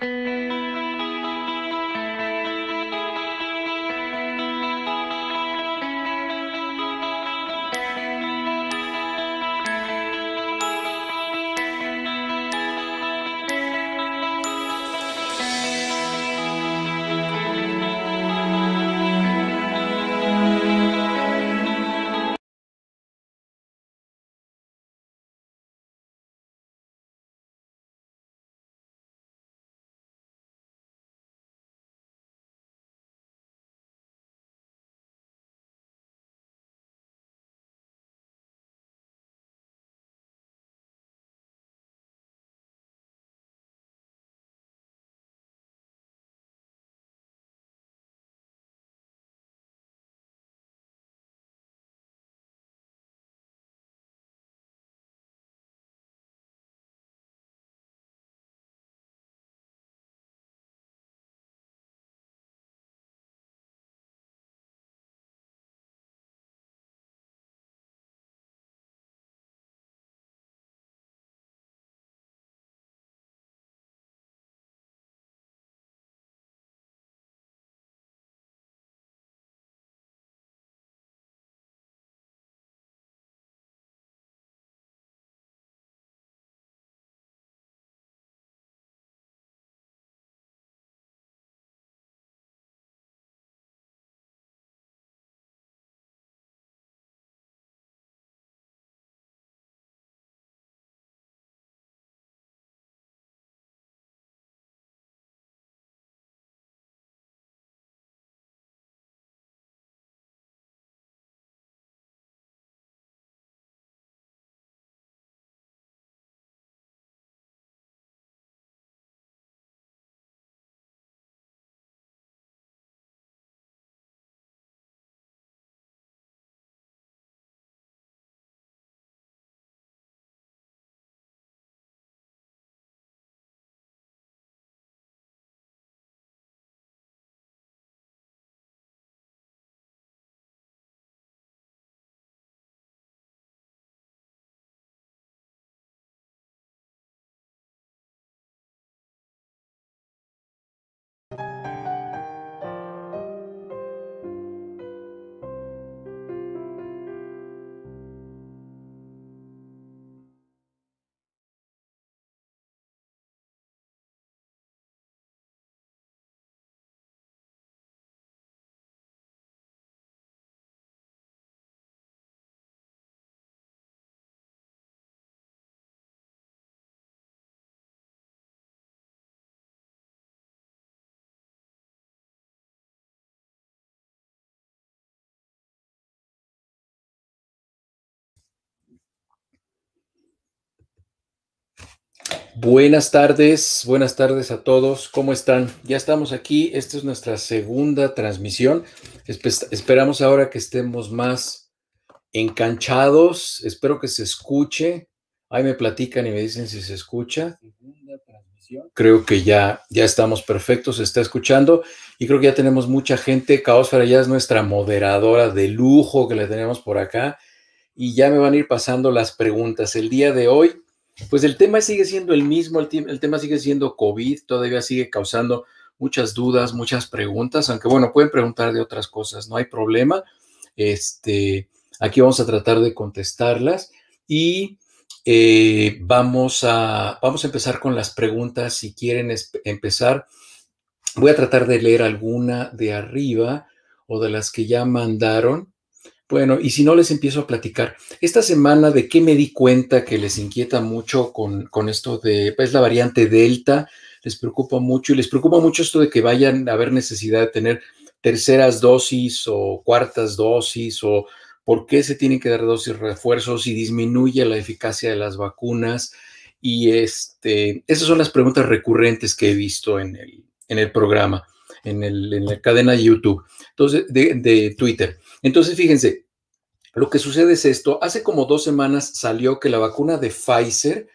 Música Buenas tardes, buenas tardes a todos. ¿Cómo están? Ya estamos aquí. Esta es nuestra segunda transmisión. esperamos ahora que estemos más enganchados. Espero que se escuche. Ahí me platican y me dicen si se escucha. Creo que ya, ya estamos perfectos, se está escuchando y creo que ya tenemos mucha gente. Caosfera ya es nuestra moderadora de lujo que le tenemos por acá y ya me van a ir pasando las preguntas. El día de hoy pues el tema sigue siendo el mismo, el, tema sigue siendo COVID, todavía sigue causando muchas dudas, muchas preguntas, aunque bueno, pueden preguntar de otras cosas, no hay problema. Este, aquí vamos a tratar de contestarlas y eh, vamos, a, vamos a empezar con las preguntas. Si quieren empezar, voy a tratar de leer alguna de arriba o de las que ya mandaron bueno, y si no les empiezo a platicar, esta semana de qué me di cuenta que les inquieta mucho con, con esto de, es pues, la variante Delta, les preocupa mucho y les preocupa mucho esto de que vayan a haber necesidad de tener terceras dosis o cuartas dosis o por qué se tienen que dar dosis refuerzos y disminuye la eficacia de las vacunas. Y este, esas son las preguntas recurrentes que he visto en el, en el programa, en, el, en la cadena de YouTube, entonces, de Twitter. Entonces, fíjense, lo que sucede es esto, hace como dos semanas salió que la vacuna de Pfizer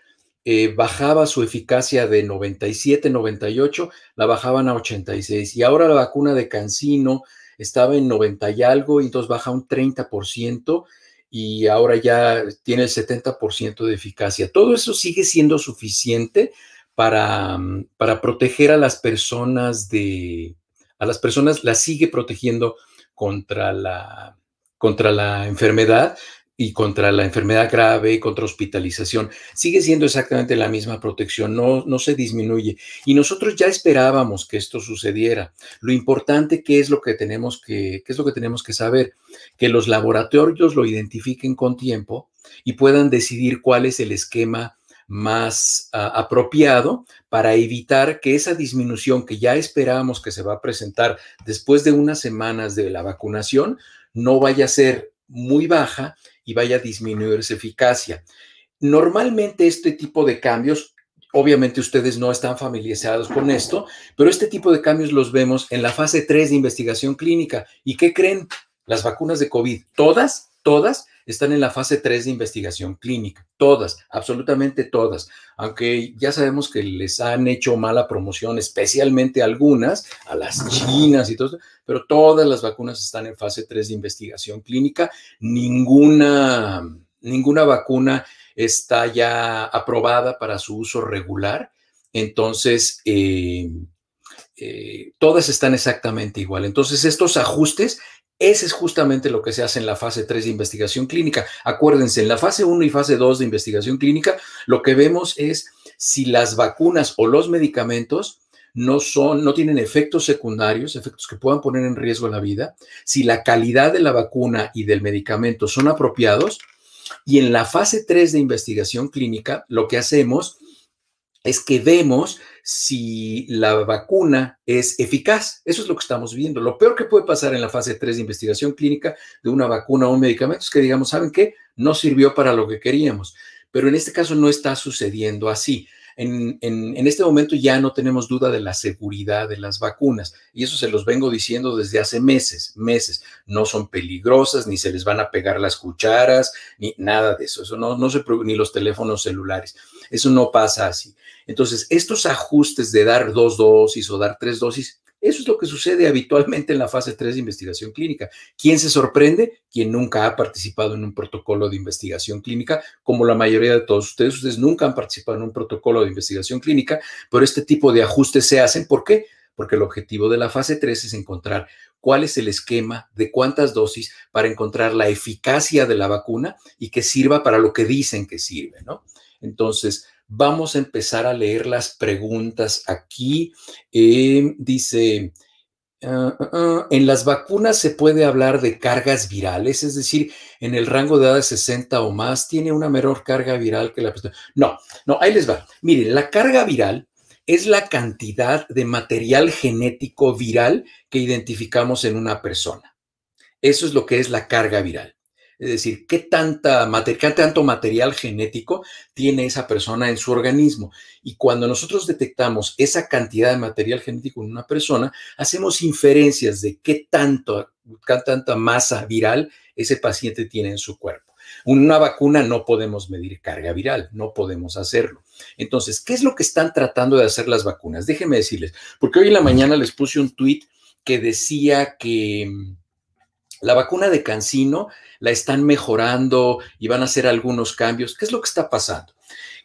eh, bajaba su eficacia de 97, 98, la bajaban a 86 y ahora la vacuna de Cancino estaba en 90 y algo y entonces baja un 30% y ahora ya tiene el 70% de eficacia. Todo eso sigue siendo suficiente para, mm, para, proteger a las personas de, a las personas las sigue protegiendo contra la, contra la enfermedad y contra la enfermedad grave y contra hospitalización. Sigue siendo exactamente la misma protección, no, no se disminuye. Y nosotros ya esperábamos que esto sucediera. Lo importante que es lo que tenemos que, qué es lo que tenemos que saber, que los laboratorios lo identifiquen con tiempo y puedan decidir cuál es el esquema más ah, apropiado para evitar que esa disminución que ya esperábamos que se va a presentar después de unas semanas de la vacunación no vaya a ser muy baja y vaya a disminuir su eficacia. Normalmente este tipo de cambios, obviamente ustedes no están familiarizados con esto, pero este tipo de cambios los vemos en la fase 3 de investigación clínica. ¿Y qué creen? Las vacunas de COVID, todas, todas están en la fase 3 de investigación clínica. Todas, absolutamente todas. Aunque ya sabemos que les han hecho mala promoción, especialmente algunas, a las chinas y todo, pero todas las vacunas están en fase 3 de investigación clínica. Ninguna, ninguna vacuna está ya aprobada para su uso regular. Entonces, eh, eh, todas están exactamente igual. Entonces, estos ajustes ese es justamente lo que se hace en la fase 3 de investigación clínica. Acuérdense, en la fase 1 y fase 2 de investigación clínica, lo que vemos es si las vacunas o los medicamentos no son, no tienen efectos secundarios, efectos que puedan poner en riesgo la vida, si la calidad de la vacuna y del medicamento son apropiados. Y en la fase 3 de investigación clínica, lo que hacemos es que vemos si la vacuna es eficaz. Eso es lo que estamos viendo. Lo peor que puede pasar en la fase 3 de investigación clínica de una vacuna o un medicamento es que digamos, ¿saben qué? No sirvió para lo que queríamos. Pero en este caso no está sucediendo así en, este momento ya no tenemos duda de la seguridad de las vacunas y eso se los vengo diciendo desde hace meses, meses. No son peligrosas, ni se les van a pegar las cucharas, ni nada de eso. Eso no, no se ni los teléfonos celulares. Eso no pasa así. Entonces, estos ajustes de dar dos dosis o dar tres dosis eso es lo que sucede habitualmente en la fase 3 de investigación clínica. ¿Quién se sorprende? Quien nunca ha participado en un protocolo de investigación clínica, como la mayoría de todos ustedes. Ustedes nunca han participado en un protocolo de investigación clínica, pero este tipo de ajustes se hacen. ¿Por qué? Porque el objetivo de la fase 3 es encontrar cuál es el esquema de cuántas dosis para encontrar la eficacia de la vacuna y que sirva para lo que dicen que sirve, ¿no? Entonces, Vamos a empezar a leer las preguntas aquí. Em, dice, ah, ah, ah, en las vacunas se puede hablar de cargas virales, es decir, en el rango de edad de 60 o más, tiene una menor carga viral que la persona. No, no, ahí les va. Miren, la carga viral es la cantidad de material genético viral que identificamos en una persona. Eso es lo que es la carga viral. Es decir, qué, tanta tanto material genético tiene esa persona en su organismo. Y cuando nosotros detectamos esa cantidad de material genético en una persona, hacemos inferencias de qué, tanto, qué tanta masa viral ese paciente tiene en su cuerpo. Una vacuna no podemos medir carga viral, no podemos hacerlo. Entonces, ¿qué es lo que están tratando de hacer las vacunas? Déjenme decirles, porque hoy en la mañana les puse un tweet que decía que la vacuna de Cancino la están mejorando y van a hacer algunos cambios. ¿Qué es lo que está pasando?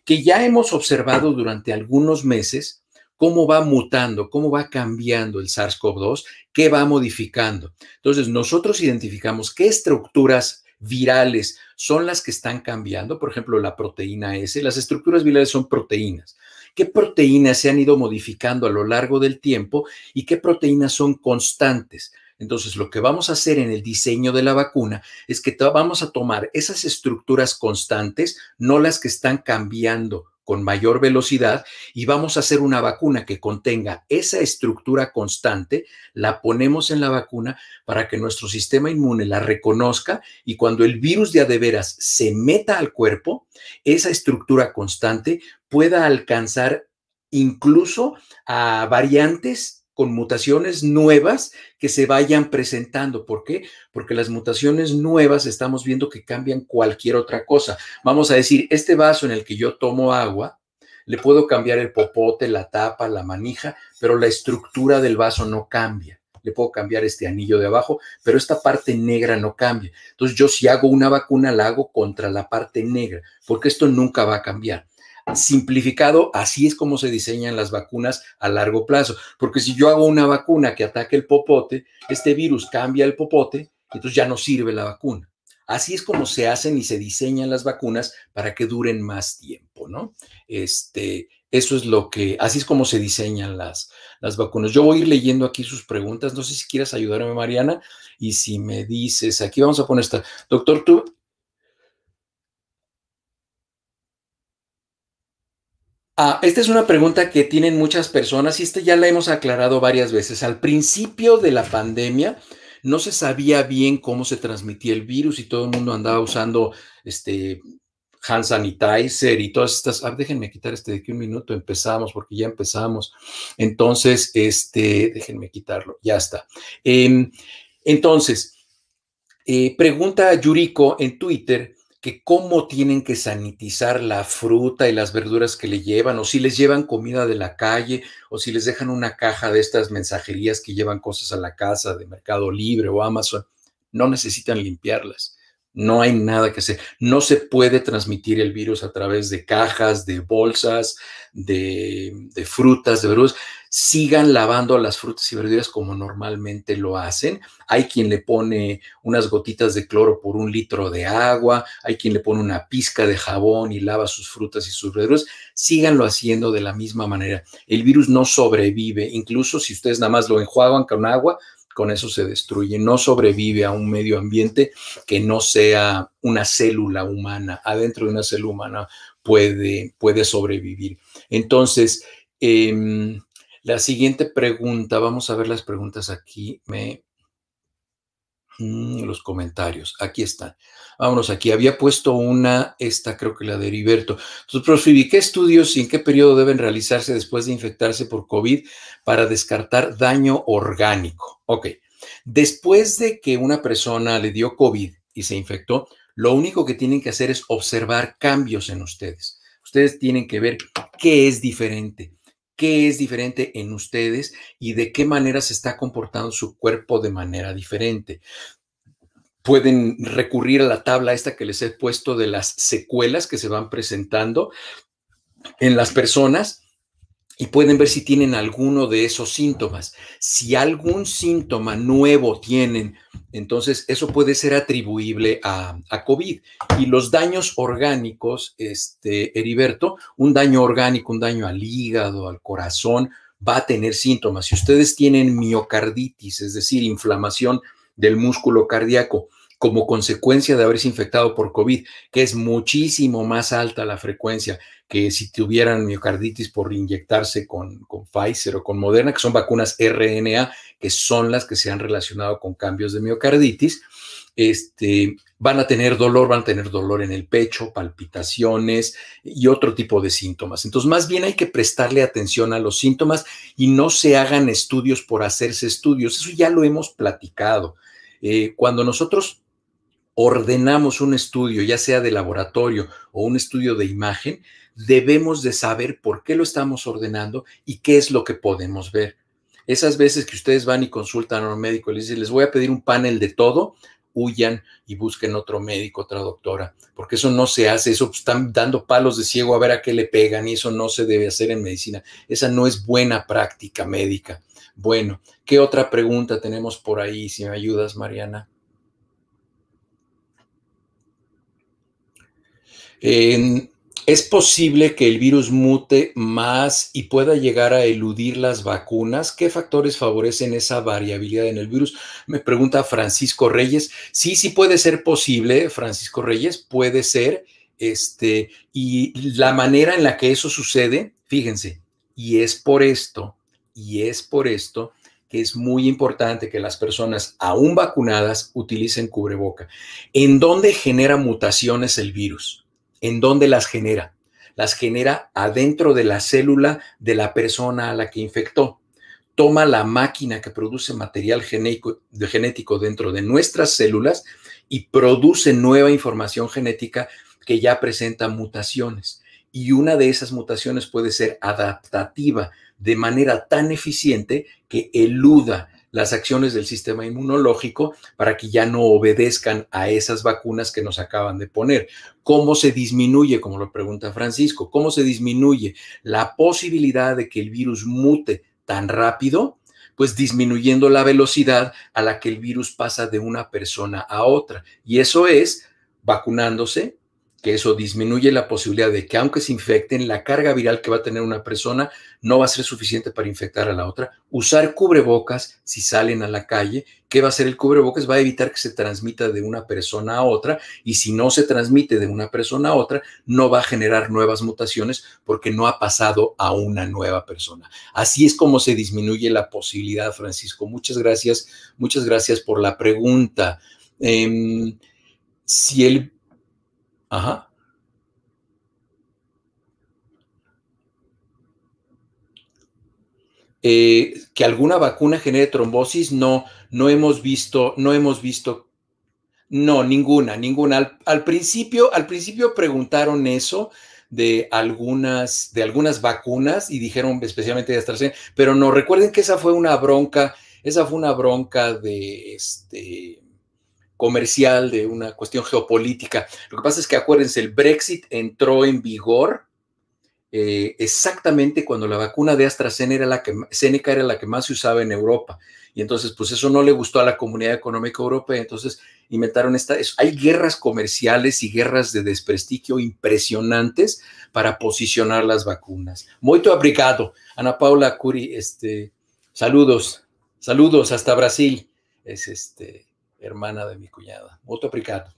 Que ya hemos observado durante algunos meses cómo va mutando, cómo va cambiando el SARS-CoV-2, qué va modificando. Entonces, nosotros identificamos qué estructuras virales son las que están cambiando, por ejemplo, la proteína S. Las estructuras virales son proteínas qué proteínas se han ido modificando a lo largo del tiempo y qué proteínas son constantes. Entonces, lo que vamos a hacer en el diseño de la vacuna es que vamos a tomar esas estructuras constantes, no las que están cambiando con mayor velocidad y vamos a hacer una vacuna que contenga esa estructura constante, la ponemos en la vacuna para que nuestro sistema inmune la reconozca y cuando el virus de adeveras se meta al cuerpo, esa estructura constante pueda alcanzar incluso a variantes con mutaciones nuevas que se vayan presentando. ¿Por qué? Porque las mutaciones nuevas estamos viendo que cambian cualquier otra cosa. Vamos a decir, este vaso en el que yo tomo agua, le puedo cambiar el popote, la tapa, la manija, pero la estructura del vaso no cambia. Le puedo cambiar este anillo de abajo, pero esta parte negra no cambia. Entonces yo si hago una vacuna la hago contra la parte negra, porque esto nunca va a cambiar simplificado, así es como se diseñan las vacunas a largo plazo. Porque si yo hago una vacuna que ataque el popote, este virus cambia el popote, entonces ya no sirve la vacuna. Así es como se hacen y se diseñan las vacunas para que duren más tiempo, ¿no? Este, eso es lo que, así es como se diseñan las, las vacunas. Yo voy a ir leyendo aquí sus preguntas. No sé si quieras ayudarme, Mariana. Y si me dices, aquí vamos a poner esta. Doctor, ¿tú, Ah, esta es una pregunta que tienen muchas personas y esta ya la hemos aclarado varias veces. Al principio de la pandemia no se sabía bien cómo se transmitía el virus y todo el mundo andaba usando este hand sanitizer y todas estas. Ah, déjenme quitar este de aquí un minuto, empezamos porque ya empezamos. Entonces, este, déjenme quitarlo, ya está. Em, entonces, eh, pregunta a Yuriko en Twitter que cómo tienen que sanitizar la fruta y las verduras que le llevan, o si les llevan comida de la calle, o si les dejan una caja de estas mensajerías que llevan cosas a la casa de Mercado Libre o Amazon, no necesitan limpiarlas. No hay nada que hacer. No se puede transmitir el virus a través de cajas, de bolsas, de, de frutas, de verduras sigan lavando las frutas y verduras como normalmente lo hacen. Hay quien le pone unas gotitas de cloro por un litro de agua, hay quien le pone una pizca de jabón y lava sus frutas y sus verduras. Síganlo haciendo de la misma manera. El virus no sobrevive, incluso si ustedes nada más lo enjuagan con agua, con eso se destruye, no sobrevive a un medio ambiente que no sea una célula humana, adentro de una célula humana puede, puede sobrevivir. Entonces, em, la siguiente pregunta, vamos a ver las preguntas aquí, me mm, los comentarios, aquí están. Vámonos aquí, había puesto una, esta creo que la de Heriberto. Entonces, ¿qué estudios y en qué periodo deben realizarse después de infectarse por COVID para descartar daño orgánico? Ok, después de que una persona le dio COVID y se infectó, lo único que tienen que hacer es observar cambios en ustedes. Ustedes tienen que ver qué es diferente, qué es diferente en ustedes y de qué manera se está comportando su cuerpo de manera diferente. Pueden recurrir a la tabla esta que les he puesto de las secuelas que se van presentando en las personas y pueden ver si tienen alguno de esos síntomas. Si algún síntoma nuevo tienen, entonces eso puede ser atribuible a, COVID. Y los daños orgánicos, este, Heriberto, un daño orgánico, un daño al hígado, al corazón, va a tener síntomas. Si ustedes tienen miocarditis, es decir, inflamación del músculo cardíaco, como consecuencia de haberse infectado por COVID, que es muchísimo más alta la frecuencia que si tuvieran miocarditis por inyectarse con, con Pfizer o con Moderna, que son vacunas RNA, que son las que se han relacionado con cambios de miocarditis. Este, van a tener dolor, van a tener dolor en el pecho, palpitaciones y otro tipo de síntomas. Entonces, más bien hay que prestarle atención a los síntomas y no se hagan estudios por hacerse estudios. Eso ya lo hemos platicado. Eh, cuando nosotros ordenamos un estudio, ya sea de laboratorio o un estudio de imagen, debemos de saber por qué lo estamos ordenando y qué es lo que podemos ver. Esas veces que ustedes van y consultan a un médico y les dicen, les voy a pedir un panel de todo, huyan y busquen otro médico, otra doctora, porque eso no se hace, eso pues, están dando palos de ciego a ver a qué le pegan y eso no se debe hacer en medicina. Esa no es buena práctica médica. Bueno, ¿qué otra pregunta tenemos por ahí? Si me ayudas, Mariana. ¿Es posible que el virus mute más y pueda llegar a eludir las vacunas? ¿Qué factores favorecen esa variabilidad en el virus? Me pregunta Francisco Reyes. Sí, sí puede ser posible, Francisco Reyes, puede ser. Este, y la manera en la que eso sucede, fíjense, y es por esto, y es por esto que es muy importante que las personas aún vacunadas utilicen cubreboca. ¿En dónde genera mutaciones el virus? ¿En dónde las genera? Las genera adentro de la célula de la persona a la que infectó. Toma la máquina que produce material genético, genético dentro de nuestras células y produce nueva información genética que ya presenta mutaciones. Y una de esas mutaciones puede ser adaptativa de manera tan eficiente que eluda las acciones del sistema inmunológico para que ya no obedezcan a esas vacunas que nos acaban de poner. ¿Cómo se disminuye, como lo pregunta Francisco, cómo se disminuye la posibilidad de que el virus mute tan rápido? pues disminuyendo la velocidad a la que el virus pasa de una persona a otra. Y eso es vacunándose, que eso disminuye la posibilidad de que aunque se infecten, la carga viral que va a tener una persona no va a ser suficiente para infectar a la otra. Usar cubrebocas si salen a la calle, ¿qué va a hacer el cubrebocas? Va a evitar que se transmita de una persona a otra y si no se transmite de una persona a otra, no va a generar nuevas mutaciones porque no ha pasado a una nueva persona. Así es como se disminuye la posibilidad, Francisco. Muchas gracias, muchas gracias por la pregunta. Em, si el Ajá. Eh, que alguna vacuna genere trombosis, no, no hemos visto, no hemos visto, no, ninguna, ninguna. Al, principio, al principio preguntaron eso de algunas, de algunas vacunas y dijeron especialmente de AstraZeneca, pero no, recuerden que esa fue una bronca, esa fue una bronca de este, comercial, de una cuestión geopolítica. Lo que pasa es que acuérdense, el Brexit entró en vigor eh, exactamente cuando la vacuna de AstraZeneca era, la que, más se usaba en Europa. Y entonces, pues eso no le gustó a la comunidad económica europea. Entonces, inventaron esta... Hay guerras comerciales y guerras de desprestigio impresionantes para posicionar las vacunas. Muy obrigado. Ana Paula Curi, este, saludos. Saludos hasta Brasil. Es este hermana de mi cuñada. Voto aplicado.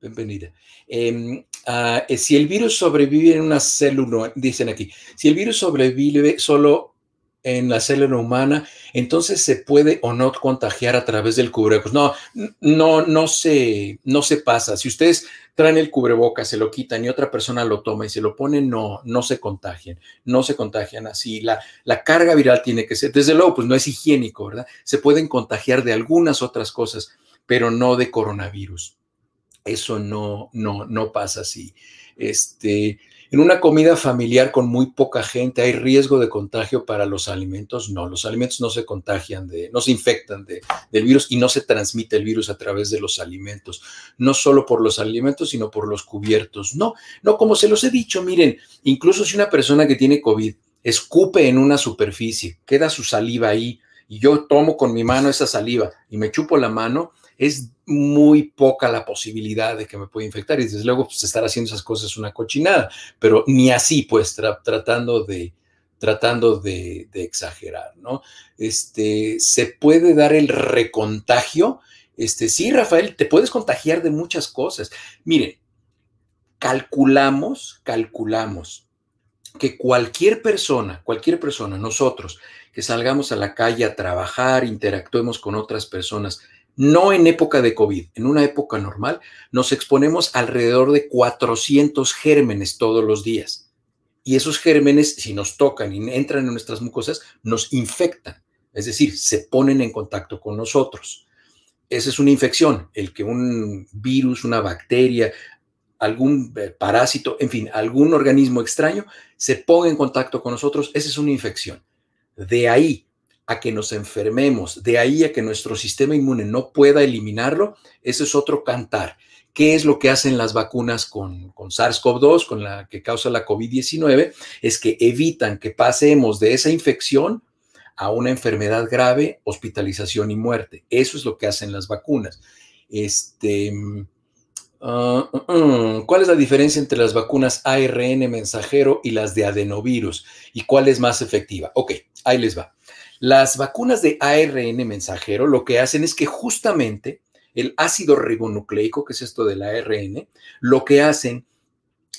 Bienvenida. Em, ah, eh, si el virus sobrevive en una célula, dicen aquí, si el virus sobrevive solo en la célula humana, entonces se puede o no contagiar a través del cubrebocas. No, no, no se, no se pasa. Si ustedes traen el cubrebocas, se lo quitan y otra persona lo toma y se lo pone, no, no se contagian, no se contagian así. La, la carga viral tiene que ser, desde luego, pues no es higiénico, ¿verdad? Se pueden contagiar de algunas otras cosas, pero no de coronavirus. Eso no, no, no pasa así. Este, en una comida familiar con muy poca gente, ¿hay riesgo de contagio para los alimentos? No, los alimentos no se contagian, de, no se infectan de, del virus y no se transmite el virus a través de los alimentos. No solo por los alimentos, sino por los cubiertos. No, no, como se los he dicho, miren, incluso si una persona que tiene COVID escupe en una superficie, queda su saliva ahí y yo tomo con mi mano esa saliva y me chupo la mano, es muy poca la posibilidad de que me pueda infectar y desde luego pues, estar haciendo esas cosas es una cochinada, pero ni así pues tratando de tratando de, exagerar, ¿no? Este, se puede dar el recontagio. Este, sí, Rafael, te puedes contagiar de muchas cosas. Miren, calculamos, calculamos que cualquier persona, cualquier persona, nosotros, que salgamos a la calle a trabajar, interactuemos con otras personas, no en época de COVID, en una época normal, nos exponemos alrededor de 400 gérmenes todos los días. Y esos gérmenes, si nos tocan y entran en nuestras mucosas, nos infectan, es decir, se ponen en contacto con nosotros. Esa es una infección, el que un virus, una bacteria, algún eh, parásito, en fin, algún organismo extraño se ponga en contacto con nosotros, esa es una infección. De ahí a que nos enfermemos, de ahí a que nuestro sistema inmune no pueda eliminarlo, eso es otro cantar. ¿Qué es lo que hacen las vacunas con, SARS-CoV-2, con la que causa la COVID-19? Es que evitan que pasemos de esa infección a una enfermedad grave, hospitalización y muerte. Eso es lo que hacen las vacunas. Este, mm, ah, mm, mm, ¿Cuál es la diferencia entre las vacunas ARN mensajero y las de adenovirus? ¿Y cuál es más efectiva? Ok, ahí les va. Las vacunas de ARN mensajero lo que hacen es que justamente el ácido ribonucleico, que es esto del ARN, lo que hacen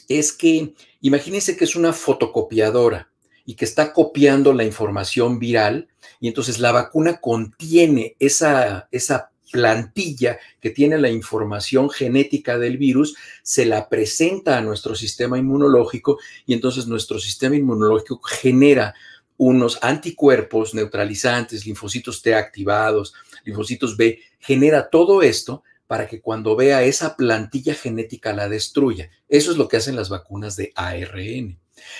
es que, imagínense que es una fotocopiadora y que está copiando la información viral y entonces la vacuna contiene esa, esa plantilla que tiene la información genética del virus, se la presenta a nuestro sistema inmunológico y entonces nuestro sistema inmunológico genera unos anticuerpos neutralizantes, linfocitos T activados, linfocitos B, genera todo esto para que cuando vea esa plantilla genética la destruya. Eso es lo que hacen las vacunas de ARN.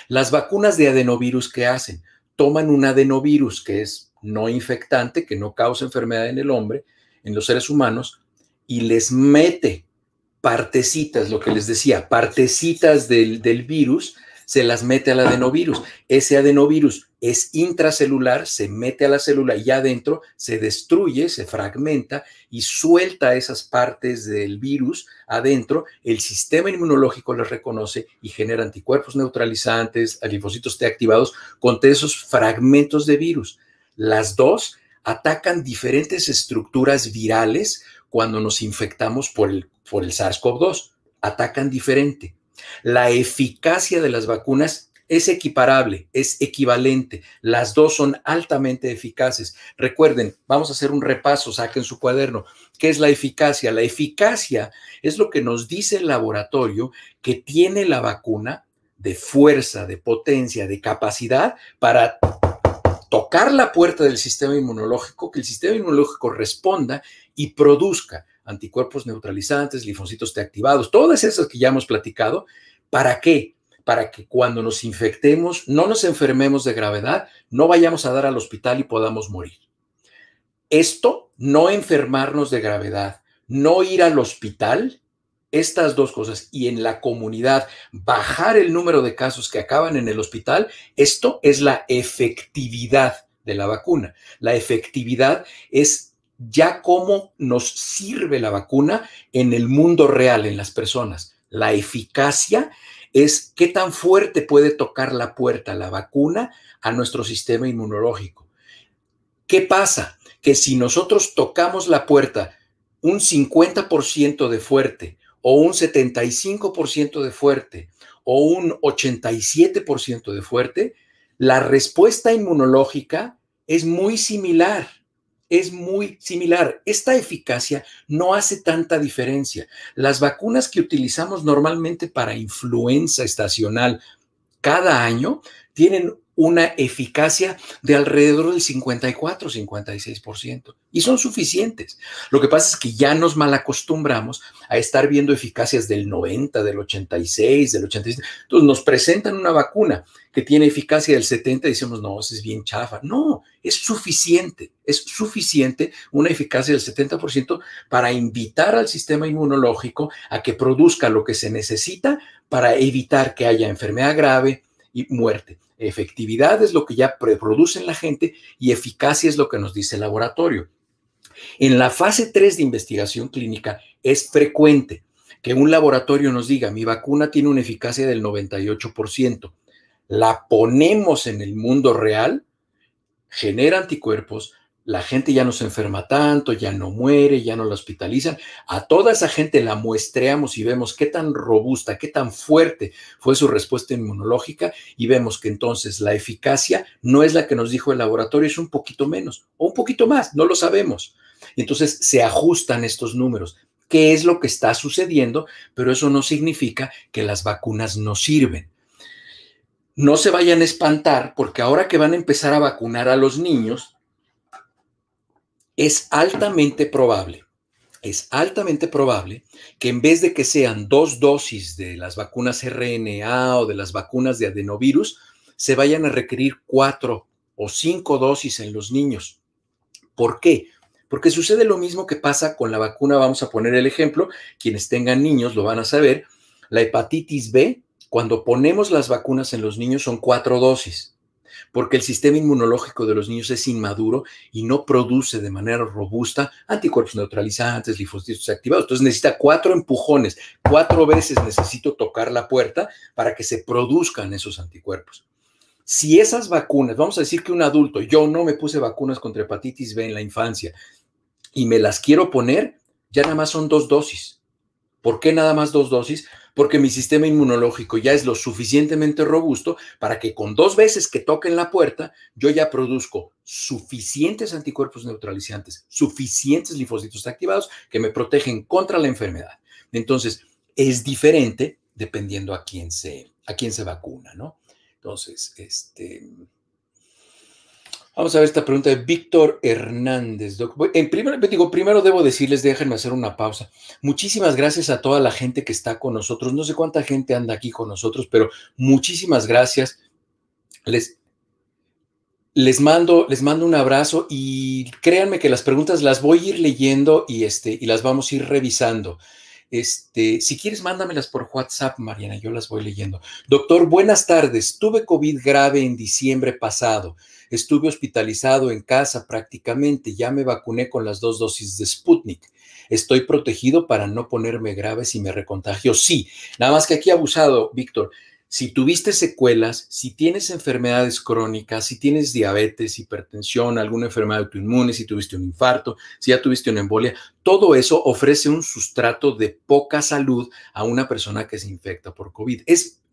Las vacunas de adenovirus que hacen, toman un adenovirus que es no infectante, que no causa enfermedad en el hombre, en los seres humanos, y les mete partecitas, lo que les decía, partecitas del, del virus, se las mete al adenovirus. Ese adenovirus es intracelular, se mete a la célula y adentro se destruye, se fragmenta y suelta esas partes del virus adentro. El sistema inmunológico las reconoce y genera anticuerpos neutralizantes, linfocitos T activados contra esos fragmentos de virus. Las dos atacan diferentes estructuras virales cuando nos infectamos por el, por el SARS-CoV-2. Atacan diferente. La eficacia de las vacunas es equiparable, es equivalente. Las dos son altamente eficaces. Recuerden, vamos a hacer un repaso, saquen su cuaderno. ¿Qué es la eficacia? La eficacia es lo que nos dice el laboratorio que tiene la vacuna de fuerza, de potencia, de capacidad para tocar la puerta del sistema inmunológico, que el sistema inmunológico responda y produzca anticuerpos neutralizantes, linfocitos T activados, todas esas que ya hemos platicado. ¿Para qué? para que cuando nos infectemos no nos enfermemos de gravedad, no vayamos a dar al hospital y podamos morir. Esto, no enfermarnos de gravedad, no ir al hospital, estas dos cosas, y en la comunidad bajar el número de casos que acaban en el hospital, esto es la efectividad de la vacuna. La efectividad es ya cómo nos sirve la vacuna en el mundo real, en las personas. La eficacia es qué tan fuerte puede tocar la puerta, la vacuna, a nuestro sistema inmunológico. ¿Qué pasa? Que si nosotros tocamos la puerta un 50% de fuerte o un 75% de fuerte o un 87% de fuerte, la respuesta inmunológica es muy similar es muy similar. Esta eficacia no hace tanta diferencia. Las vacunas que utilizamos normalmente para influenza estacional cada año tienen una eficacia de alrededor del 54-56%. Y son suficientes. Lo que pasa es que ya nos malacostumbramos a estar viendo eficacias del 90, del 86, del 87. Entonces nos presentan una vacuna que tiene eficacia del 70 y decimos, no, eso es bien chafa. No, es suficiente, es suficiente una eficacia del 70% para invitar al sistema inmunológico a que produzca lo que se necesita para evitar que haya enfermedad grave y muerte. Efectividad es lo que ya produce en la gente y eficacia es lo que nos dice el laboratorio. En la fase 3 de investigación clínica es frecuente que un laboratorio nos diga, mi vacuna tiene una eficacia del 98%, la ponemos en el mundo real, genera anticuerpos, la gente ya no se enferma tanto, ya no muere, ya no la hospitalizan. A toda esa gente la muestreamos y vemos qué tan robusta, qué tan fuerte fue su respuesta inmunológica y vemos que entonces la eficacia no es la que nos dijo el laboratorio, es un poquito menos o un poquito más, no lo sabemos. entonces se ajustan estos números qué es lo que está sucediendo, pero eso no significa que las vacunas no sirven. No se vayan a espantar porque ahora que van a empezar a vacunar a los niños, es altamente probable, es altamente probable que en vez de que sean dos dosis de las vacunas RNA o de las vacunas de adenovirus, se vayan a requerir cuatro o cinco dosis en los niños. ¿Por qué? Porque sucede lo mismo que pasa con la vacuna, vamos a poner el ejemplo, quienes tengan niños lo van a saber, la hepatitis B, cuando ponemos las vacunas en los niños son cuatro dosis porque el sistema inmunológico de los niños es inmaduro y no produce de manera robusta anticuerpos neutralizantes, linfocitos activados. Entonces necesita cuatro empujones, cuatro veces necesito tocar la puerta para que se produzcan esos anticuerpos. Si esas vacunas, vamos a decir que un adulto, yo no me puse vacunas contra hepatitis B en la infancia y me las quiero poner, ya nada más son dos dosis. ¿Por qué nada más dos dosis? porque mi sistema inmunológico ya es lo suficientemente robusto para que con dos veces que toquen la puerta, yo ya produzco suficientes anticuerpos neutralizantes, suficientes linfocitos activados que me protegen contra la enfermedad. Entonces, es diferente dependiendo a quién se, a quién se vacuna, ¿no? Entonces, este, Vamos a ver esta pregunta de Víctor Hernández. En primero, digo, primero debo decirles, déjenme hacer una pausa. Muchísimas gracias a toda la gente que está con nosotros. No sé cuánta gente anda aquí con nosotros, pero muchísimas gracias. Les, les mando, les mando un abrazo y créanme que las preguntas las voy a ir leyendo y, este, y las vamos a ir revisando. Este, si quieres, mándamelas por WhatsApp, Mariana, yo las voy leyendo. Doctor, buenas tardes. Tuve COVID grave en diciembre pasado. Estuve hospitalizado en casa prácticamente, ya me vacuné con las dos dosis de Sputnik. Estoy protegido para no ponerme grave si me recontagio. Sí, nada más que aquí abusado, Víctor, si tuviste secuelas, si tienes enfermedades crónicas, si tienes diabetes, hipertensión, alguna enfermedad autoinmune, si tuviste un infarto, si ya tuviste una embolia, todo eso ofrece un sustrato de poca salud a una persona que se infecta por COVID. Es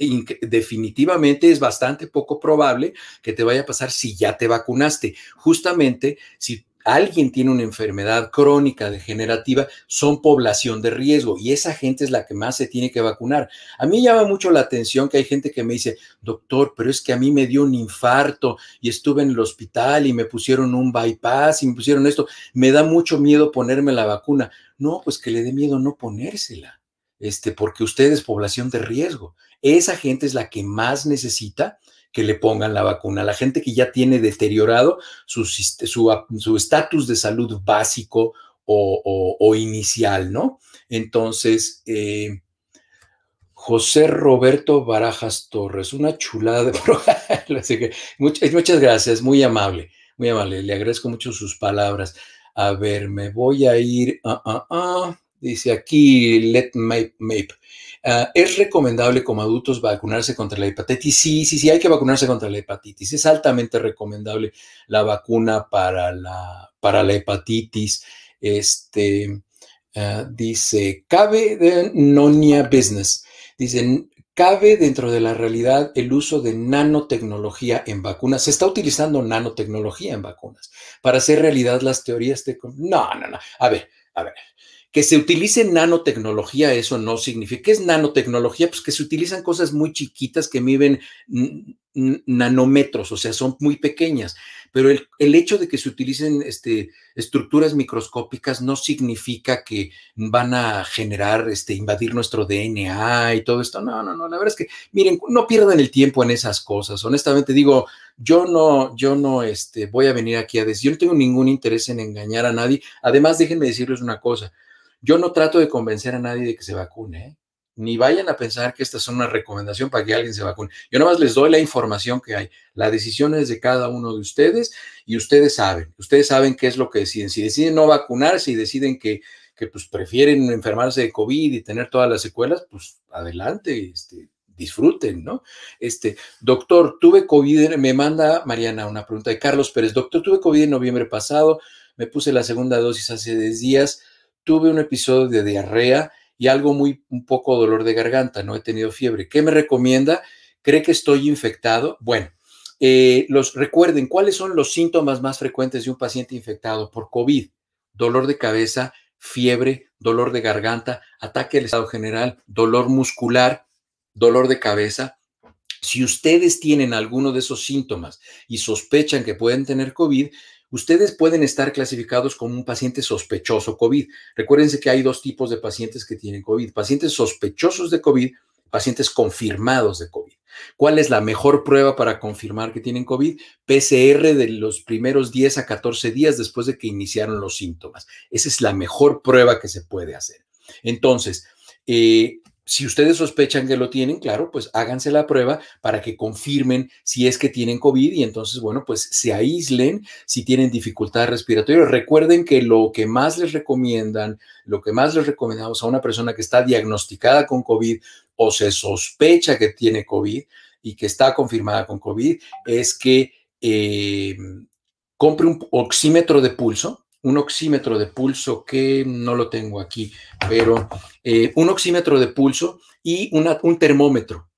definitivamente es bastante poco probable que te vaya a pasar si ya te vacunaste. Justamente si alguien tiene una enfermedad crónica degenerativa, son población de riesgo y esa gente es la que más se tiene que vacunar. A mí llama mucho la atención que hay gente que me dice, doctor, pero es que a mí me dio un infarto y estuve en el hospital y me pusieron un bypass y me pusieron esto, me da mucho miedo ponerme la vacuna. No, pues que le dé miedo no ponérsela. Este, porque usted es población de riesgo. Esa gente es la que más necesita que le pongan la vacuna, la gente que ya tiene deteriorado su estatus de salud básico o, inicial, ¿no? Entonces, eh, José Roberto Barajas Torres, una chulada de muchas, muchas gracias, muy amable, muy amable, le agradezco mucho sus palabras. A ver, me voy a ir, ah, ah, ah, dice aquí, let me, me Ah, ¿Es recomendable como adultos vacunarse contra la hepatitis? Sí, sí, sí, hay que vacunarse contra la hepatitis. Es altamente recomendable la vacuna para la, para la hepatitis. Este, ah, dice, cabe de nonia business. Dice, cabe dentro de la realidad el uso de nanotecnología en vacunas. Se está utilizando nanotecnología en vacunas para hacer realidad las teorías de... No, no, no. A ver, a ver. Que se utilice nanotecnología, eso no significa. ¿Qué es nanotecnología? Pues que se utilizan cosas muy chiquitas que miden nanómetros, o sea, son muy pequeñas. Pero el, hecho de que se utilicen este, estructuras microscópicas no significa que van a generar, este, invadir nuestro DNA y todo esto. No, no, no. La verdad es que, miren, no pierdan el tiempo en esas cosas. Honestamente digo, yo no, yo no este, voy a venir aquí a decir, yo no tengo ningún interés en engañar a nadie. Además, déjenme decirles una cosa. Yo no trato de convencer a nadie de que se vacune, ¿eh? ni vayan a pensar que esta es una recomendación para que alguien se vacune. Yo nada más les doy la información que hay. La decisión es de cada uno de ustedes y ustedes saben, ustedes saben qué es lo que deciden. Si deciden no vacunarse y deciden que, pues prefieren enfermarse de COVID y tener todas las secuelas, pues adelante, este, disfruten, ¿no? Este, doctor, tuve COVID, me manda Mariana una pregunta de Carlos Pérez. Doctor, tuve COVID en noviembre pasado, me puse la segunda dosis hace 10 días tuve un episodio de diarrea y algo muy, un poco dolor de garganta, no he tenido fiebre. ¿Qué me recomienda? ¿Cree que estoy infectado? Bueno, eh, los, recuerden, ¿cuáles son los síntomas más frecuentes de un paciente infectado por COVID? Dolor de cabeza, fiebre, dolor de garganta, ataque al estado general, dolor muscular, dolor de cabeza. Si ustedes tienen alguno de esos síntomas y sospechan que pueden tener COVID, ustedes pueden estar clasificados como un paciente sospechoso COVID. Recuérdense que hay dos tipos de pacientes que tienen COVID, pacientes sospechosos de COVID, pacientes confirmados de COVID. ¿Cuál es la mejor prueba para confirmar que tienen COVID? PCR de los primeros 10 a 14 días después de que iniciaron los síntomas. Esa es la mejor prueba que se puede hacer. Entonces, eh, si ustedes sospechan que lo tienen, claro, pues háganse la prueba para que confirmen si es que tienen COVID y entonces, bueno, pues se aíslen si tienen dificultad respiratoria. Recuerden que lo que más les recomiendan, lo que más les recomendamos a una persona que está diagnosticada con COVID o se sospecha que tiene COVID y que está confirmada con COVID es que eh, compre un oxímetro de pulso, un oxímetro de pulso que no lo tengo aquí, pero eh, un oxímetro de pulso y un termómetro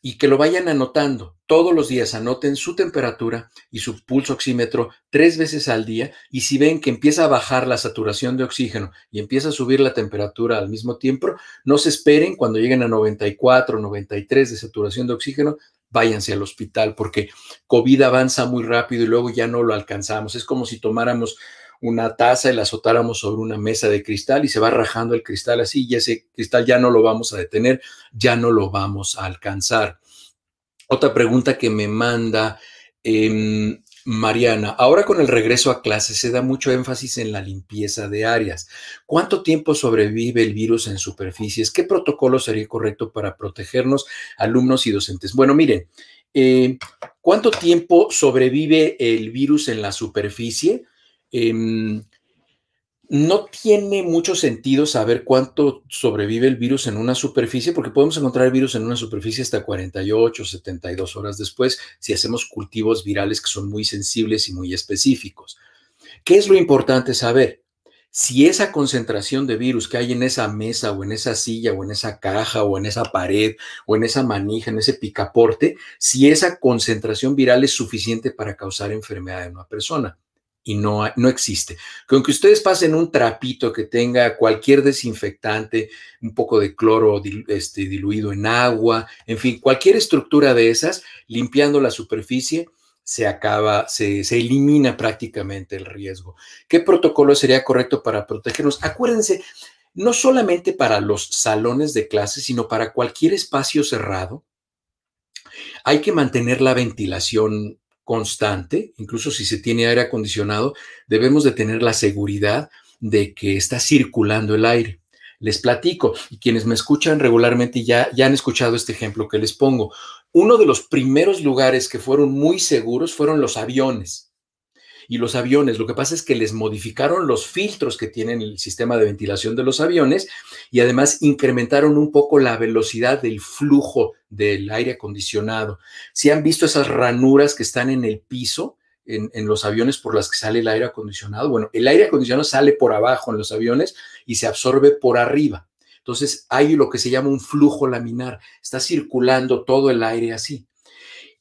y que lo vayan anotando. Todos los días anoten su temperatura y su pulso oxímetro tres veces al día y si ven que empieza a bajar la saturación de oxígeno y empieza a subir la temperatura al mismo tiempo, no se esperen cuando lleguen a 94, 93 de saturación de oxígeno, váyanse al hospital porque COVID avanza muy rápido y luego ya no lo alcanzamos. Es como si tomáramos una taza y la azotáramos sobre una mesa de cristal y se va rajando el cristal así y ese cristal ya no lo vamos a detener, ya no lo vamos a alcanzar. Otra pregunta que me manda em, Mariana, ahora con el regreso a clase se da mucho énfasis en la limpieza de áreas. ¿Cuánto tiempo sobrevive el virus en superficies? ¿Qué protocolo sería correcto para protegernos, alumnos y docentes? Bueno, miren, eh, ¿cuánto tiempo sobrevive el virus en la superficie? Em, no tiene mucho sentido saber cuánto sobrevive el virus en una superficie, porque podemos encontrar el virus en una superficie hasta 48, o 72 horas después, si hacemos cultivos virales que son muy sensibles y muy específicos. ¿Qué es lo importante saber? Si esa concentración de virus que hay en esa mesa o en esa silla o en esa caja o en esa pared o en esa manija, en ese picaporte, si esa concentración viral es suficiente para causar enfermedad en una persona y no, no existe. Con que ustedes pasen un trapito que tenga cualquier desinfectante, un poco de cloro este, diluido en agua, en fin, cualquier estructura de esas, limpiando la superficie, se acaba, se, se elimina prácticamente el riesgo. ¿Qué protocolo sería correcto para protegernos? Acuérdense, no solamente para los salones de clase, sino para cualquier espacio cerrado, hay que mantener la ventilación constante, incluso si se tiene aire acondicionado, debemos de tener la seguridad de que está circulando el aire. Les platico, y quienes me escuchan regularmente ya, ya han escuchado este ejemplo que les pongo. Uno de los primeros lugares que fueron muy seguros fueron los aviones y los aviones. Lo que pasa es que les modificaron los filtros que tienen el sistema de ventilación de los aviones y además incrementaron un poco la velocidad del flujo del aire acondicionado. Si han visto esas ranuras que están en el piso, en, en, los aviones por las que sale el aire acondicionado. Bueno, el aire acondicionado sale por abajo en los aviones y se absorbe por arriba. Entonces hay lo que se llama un flujo laminar. Está circulando todo el aire así.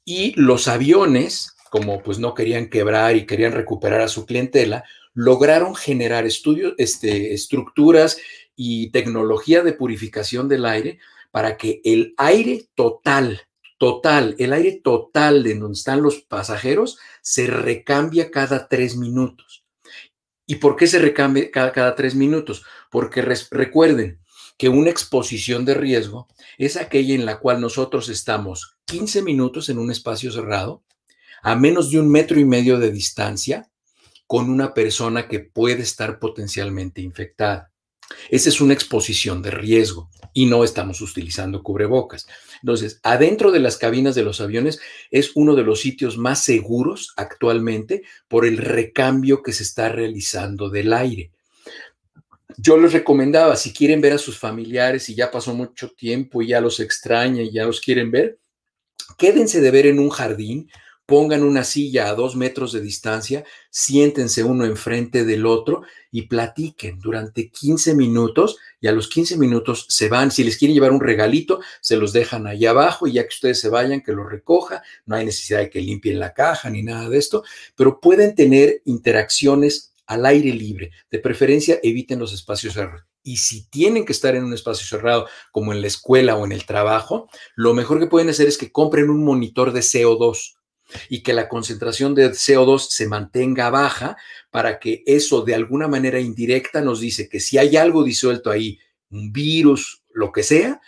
Y los aviones como pues no querían quebrar y querían recuperar a su clientela, lograron generar estudios, este, estructuras y tecnología de purificación del aire para que el aire total, total, el aire total de donde están los pasajeros se recambia cada tres minutos. ¿Y por qué se recambia cada, tres minutos? Porque recuerden que una exposición de riesgo es aquella en la cual nosotros estamos 15 minutos en un espacio cerrado, a menos de un metro y medio de distancia con una persona que puede estar potencialmente infectada. Esa es una exposición de riesgo y no estamos utilizando cubrebocas. Entonces, adentro de las cabinas de los aviones es uno de los sitios más seguros actualmente por el recambio que se está realizando del aire. Yo les recomendaba, si quieren ver a sus familiares y ya pasó mucho tiempo y ya los extraña y ya los quieren ver, quédense de ver en un jardín pongan una silla a dos metros de distancia, siéntense uno enfrente del otro y platiquen durante 15 minutos y a los 15 minutos se van. Si les quieren llevar un regalito, se los dejan ahí abajo y ya que ustedes se vayan, que lo recoja. No hay necesidad de que limpien la caja ni nada de esto, pero pueden tener interacciones al aire libre. De preferencia, eviten los espacios cerrados. Y si tienen que estar en un espacio cerrado, como en la escuela o en el trabajo, lo mejor que pueden hacer es que compren un monitor de CO2 y que la concentración de CO2 se mantenga baja para que eso de alguna manera indirecta nos dice que si hay algo disuelto ahí, un virus, lo que sea,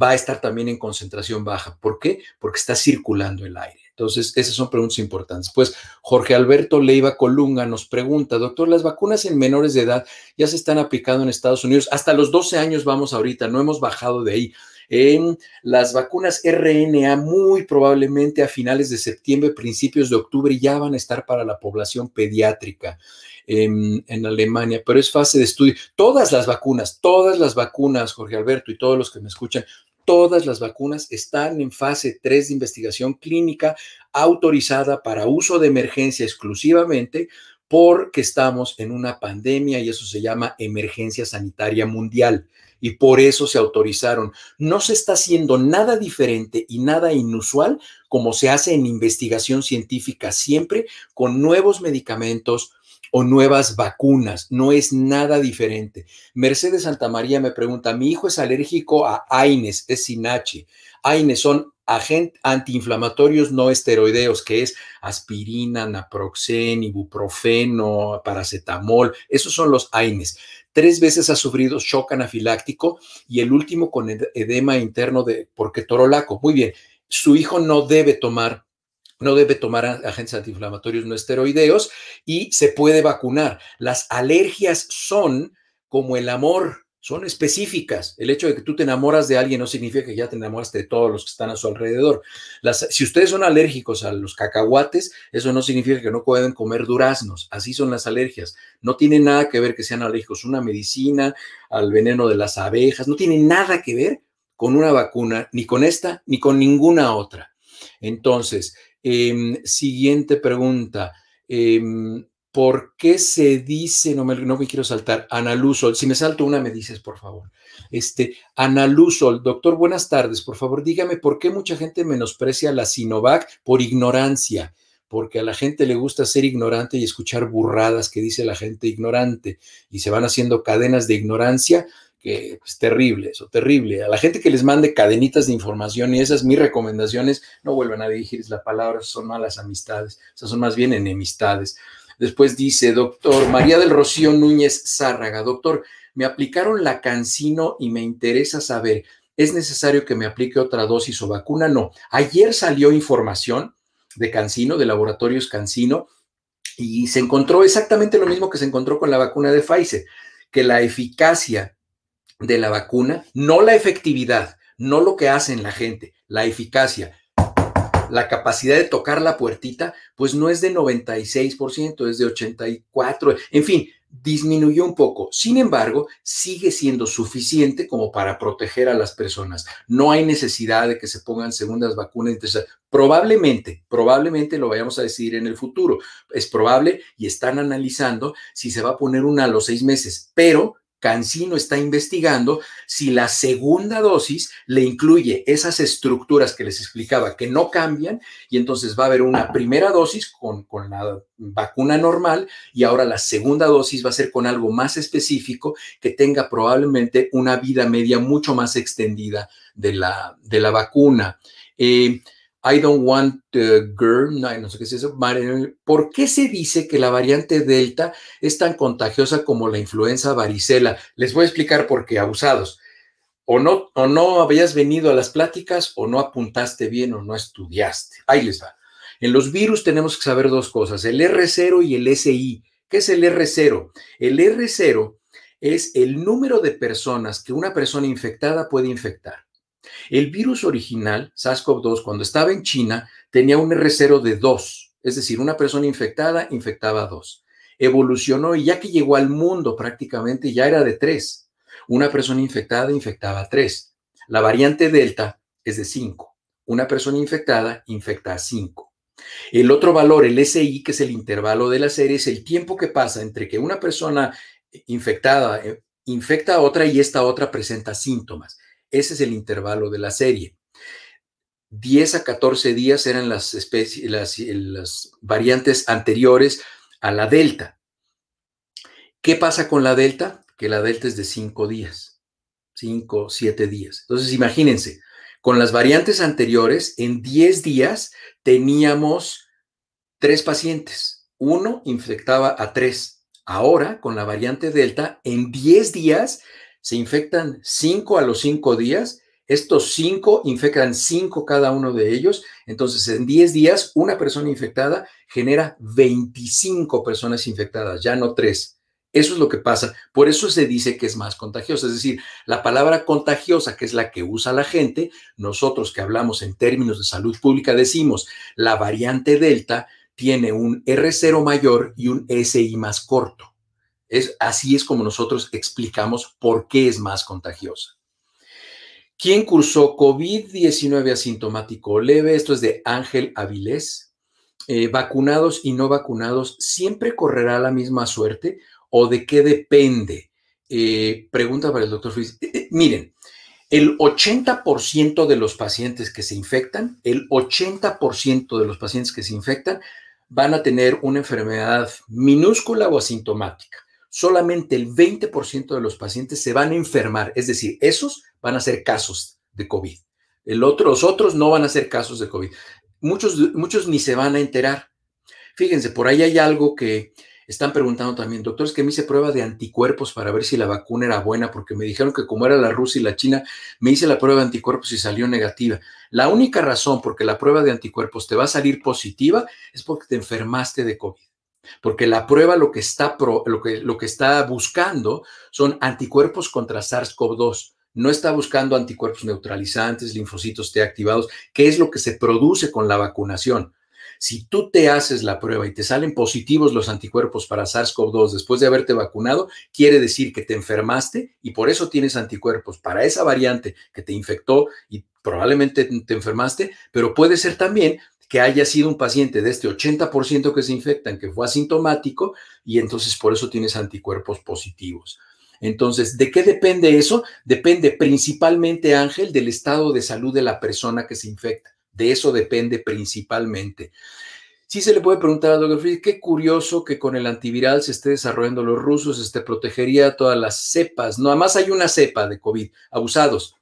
va a estar también en concentración baja. ¿Por qué? Porque está circulando el aire. Entonces, esas son preguntas importantes. Pues Jorge Alberto Leiva Colunga nos pregunta, doctor, las vacunas en menores de edad ya se están aplicando en Estados Unidos. Hasta los 12 años vamos ahorita, no hemos bajado de ahí en las vacunas RNA muy probablemente a finales de septiembre, principios de octubre ya van a estar para la población pediátrica. En, en, Alemania, pero es fase de estudio. Todas las vacunas, todas las vacunas, Jorge Alberto y todos los que me escuchan, todas las vacunas están en fase 3 de investigación clínica autorizada para uso de emergencia exclusivamente porque estamos en una pandemia y eso se llama emergencia sanitaria mundial y por eso se autorizaron. No se está haciendo nada diferente y nada inusual como se hace en investigación científica siempre con nuevos medicamentos o nuevas vacunas. No es nada diferente. Mercedes Santamaría me pregunta, mi hijo es alérgico a AINES, es sin AINES son agentes antiinflamatorios no esteroideos, que es aspirina, naproxen, ibuprofeno, paracetamol, esos son los AINES. Tres veces ha sufrido shock anafiláctico y el último con edema interno de porque torolaco. Muy bien, su hijo no debe tomar no debe tomar agentes antiinflamatorios no esteroideos y se puede vacunar. Las alergias son como el amor, son específicas. El hecho de que tú te enamoras de alguien no significa que ya te enamoraste de todos los que están a su alrededor. Las, si ustedes son alérgicos a los cacahuates, eso no significa que no pueden comer duraznos. Así son las alergias. No tiene nada que ver que sean alérgicos una medicina, al veneno de las abejas, no tiene nada que ver con una vacuna, ni con esta, ni con ninguna otra. Entonces, em, siguiente pregunta. Em, ¿Por qué se dice, no me, no quiero saltar, Analuzol, Si me salto una, me dices, por favor. Este, Ana doctor, buenas tardes. Por favor, dígame por qué mucha gente menosprecia la Sinovac por ignorancia, porque a la gente le gusta ser ignorante y escuchar burradas que dice la gente ignorante y se van haciendo cadenas de ignorancia que es pues, terrible eso, terrible. A la gente que les mande cadenitas de información y esas mis recomendaciones, no vuelvan a dirigirles la palabra, son malas amistades, esas son más bien enemistades. Después dice, doctor María del Rocío Núñez Zárraga, doctor, me aplicaron la cancino y me interesa saber, ¿es necesario que me aplique otra dosis o vacuna? No. Ayer salió información de cancino, de laboratorios cancino, y se encontró exactamente lo mismo que se encontró con la vacuna de Pfizer, que la eficacia de la vacuna, no la efectividad, no lo que hace en la gente, la eficacia la capacidad de tocar la puertita, pues no es de 96%, es de 84%, en fin, disminuyó un poco. Sin embargo, sigue siendo suficiente como para proteger a las personas. No hay necesidad de que se pongan segundas vacunas. Probablemente, probablemente lo vayamos a decidir en el futuro. Es probable y están analizando si se va a poner una a los seis meses, pero Cancino está investigando si la segunda dosis le incluye esas estructuras que les explicaba que no cambian y entonces va a haber una primera dosis con, la vacuna normal y ahora la segunda dosis va a ser con algo más específico que tenga probablemente una vida media mucho más extendida de la, de la vacuna. Eh, I don't want the girl, no, sé qué es eso. ¿Por qué se dice que la variante Delta es tan contagiosa como la influenza varicela? Les voy a explicar por qué, abusados. O no, o no habías venido a las pláticas, o no apuntaste bien, o no estudiaste. Ahí les va. En los virus tenemos que saber dos cosas, el R0 y el SI. ¿Qué es el R0? El R0 es el número de personas que una persona infectada puede infectar. El virus original, SARS-CoV-2, cuando estaba en China, tenía un R0 de 2, es decir, una persona infectada infectaba a 2. Evolucionó y ya que llegó al mundo prácticamente ya era de 3. Una persona infectada infectaba a 3. La variante Delta es de 5. Una persona infectada infecta a 5. El otro valor, el SI, que es el intervalo de la serie, es el tiempo que pasa entre que una persona infectada eh, infecta a otra y esta otra presenta síntomas. Ese es el intervalo de la serie. 10 a 14 días eran las, las, variantes anteriores a la delta. ¿Qué pasa con la delta? Que la delta es de 5 días, 5, 7 días. Entonces, imagínense, con las variantes anteriores, en 10 días teníamos 3 pacientes. Uno infectaba a 3. Ahora, con la variante delta, en 10 días se infectan cinco a los cinco días. Estos cinco infectan cinco cada uno de ellos. Entonces, en 10 días, una persona infectada genera 25 personas infectadas, ya no tres. Eso es lo que pasa. Por eso se dice que es más contagiosa. Es decir, la palabra contagiosa, que es la que usa la gente, nosotros que hablamos en términos de salud pública decimos, la variante Delta tiene un R0 mayor y un SI más corto así es como nosotros explicamos por qué es más contagiosa. ¿Quién cursó COVID-19 asintomático leve? Esto es de Ángel Avilés. Eh, vacunados y no vacunados, ¿siempre correrá la misma suerte o de qué depende? Eh, pregunta para el doctor Fritz. Eh, miren, el 80% de los pacientes que se infectan, el 80% de los pacientes que se infectan van a tener una enfermedad minúscula o asintomática solamente el 20% de los pacientes se van a enfermar, es decir, esos van a ser casos de COVID. El otro, los otros no van a ser casos de COVID. Muchos, muchos ni se van a enterar. Fíjense, por ahí hay algo que están preguntando también, doctores, que me hice prueba de anticuerpos para ver si la vacuna era buena, porque me dijeron que como era la Rusia y la China, me hice la prueba de anticuerpos y salió negativa. La única razón por que la prueba de anticuerpos te va a salir positiva es porque te enfermaste de COVID porque la prueba lo que está, lo que, está buscando son anticuerpos contra SARS-CoV-2. No está buscando anticuerpos neutralizantes, linfocitos T activados, que es lo que se produce con la vacunación. Si tú te haces la prueba y te salen positivos los anticuerpos para SARS-CoV-2 después de haberte vacunado, quiere decir que te enfermaste y por eso tienes anticuerpos para esa variante que te infectó y probablemente te enfermaste, pero puede ser también que haya sido un paciente de este 80% que se infectan, que fue asintomático, y entonces por eso tienes anticuerpos positivos. Entonces, ¿de qué depende eso? Depende principalmente, Ángel, del estado de salud de la persona que se infecta. De eso depende principalmente. Sí se le puede preguntar a Dr. Fried, qué curioso que con el antiviral se esté desarrollando los rusos, este protegería todas las cepas. No, además hay una cepa de COVID, abusados,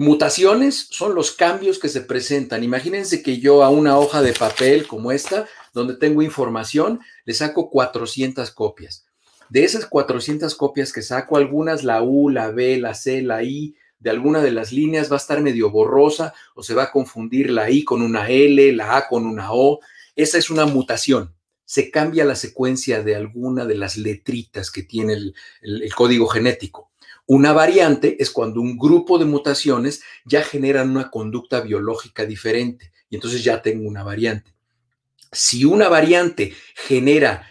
Mutaciones son los cambios que se presentan. Imagínense que yo a una hoja de papel como esta, donde tengo información, le saco 400 copias. De esas 400 copias que saco, algunas la U, la B, la C, la I, de alguna de las líneas va a estar medio borrosa o se va a confundir la I con una L, la A con una O. Esa es una mutación. Se cambia la secuencia de alguna de las letritas que tiene el, el código genético. Una variante es cuando un grupo de mutaciones ya generan una conducta biológica diferente y entonces ya tengo una variante. Si una variante genera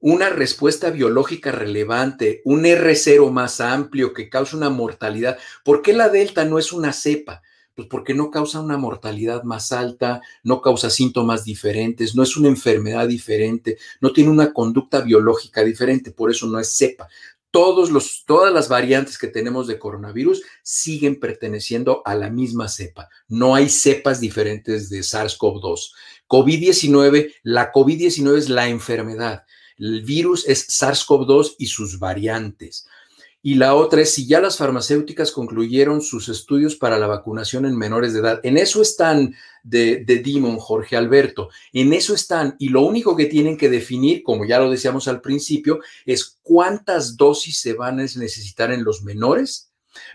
una respuesta biológica relevante, un R0 más amplio que causa una mortalidad, ¿por qué la delta no es una cepa? Pues porque no causa una mortalidad más alta, no causa síntomas diferentes, no es una enfermedad diferente, no tiene una conducta biológica diferente, por eso no es cepa todos los, todas las variantes que tenemos de coronavirus siguen perteneciendo a la misma cepa. No hay cepas diferentes de SARS-CoV-2. COVID-19, la COVID-19 es la enfermedad. El virus es SARS-CoV-2 y sus variantes. Y la otra es si ya las farmacéuticas concluyeron sus estudios para la vacunación en menores de edad. En eso están de, Dimon, Jorge Alberto. En eso están. Y lo único que tienen que definir, como ya lo decíamos al principio, es cuántas dosis se van a necesitar en los menores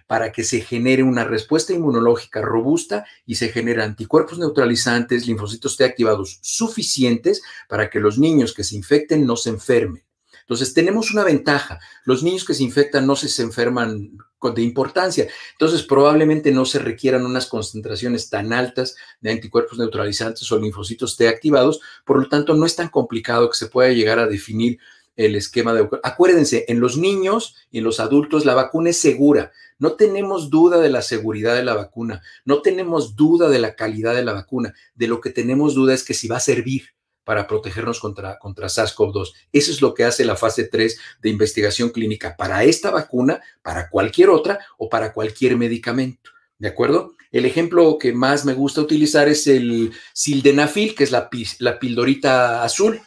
para que se genere una respuesta inmunológica robusta y se generen anticuerpos neutralizantes, linfocitos T activados suficientes para que los niños que se infecten no se enfermen. Entonces, tenemos una ventaja. Los niños que se infectan no se, enferman de importancia. Entonces, probablemente no se requieran unas concentraciones tan altas de anticuerpos neutralizantes o linfocitos T activados. Por lo tanto, no es tan complicado que se pueda llegar a definir el esquema de... Acuérdense, en los niños y en los adultos la vacuna es segura. No tenemos duda de la seguridad de la vacuna, no tenemos duda de la calidad de la vacuna. De lo que tenemos duda es que si va a servir para protegernos contra, contra SARS-CoV-2. Eso es lo que hace la fase 3 de investigación clínica para esta vacuna, para cualquier otra o para cualquier medicamento. ¿De acuerdo? El ejemplo que más me gusta utilizar es el sildenafil, que es la, la pildorita azul.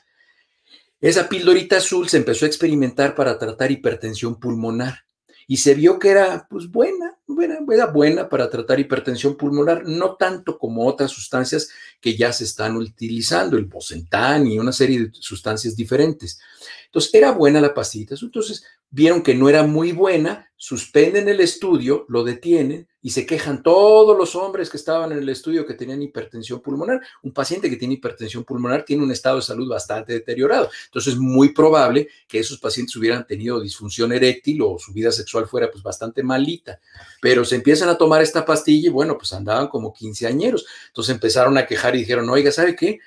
Esa pildorita azul se empezó a experimentar para tratar hipertensión pulmonar y se vio que era pues buena, buena, era buena para tratar hipertensión pulmonar, no tanto como otras sustancias que ya se están utilizando, el bocentán y una serie de sustancias diferentes. Entonces, era buena la pastillita. Entonces, vieron que no era muy buena, suspenden el estudio, lo detienen y se quejan todos los hombres que estaban en el estudio que tenían hipertensión pulmonar. Un paciente que tiene hipertensión pulmonar tiene un estado de salud bastante deteriorado. Entonces es muy probable que esos pacientes hubieran tenido disfunción eréctil o su vida sexual fuera pues bastante malita. Pero se empiezan a tomar esta pastilla y bueno, pues andaban como quinceañeros. Entonces empezaron a quejar y dijeron, oiga, ¿sabe qué?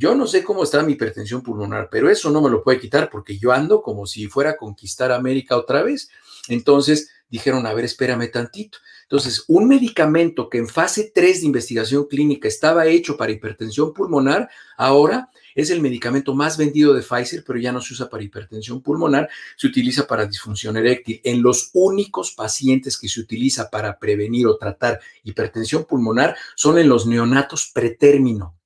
Yo no sé cómo está mi hipertensión pulmonar, pero eso no me lo puede quitar porque yo ando como si fuera a conquistar América otra vez. Entonces dijeron, a ver, espérame tantito. Entonces, un medicamento que en fase 3 de investigación clínica estaba hecho para hipertensión pulmonar, ahora es el medicamento más vendido de Pfizer, pero ya no se usa para hipertensión pulmonar, se utiliza para disfunción eréctil. En los únicos pacientes que se utiliza para prevenir o tratar hipertensión pulmonar son en los neonatos pretérmino,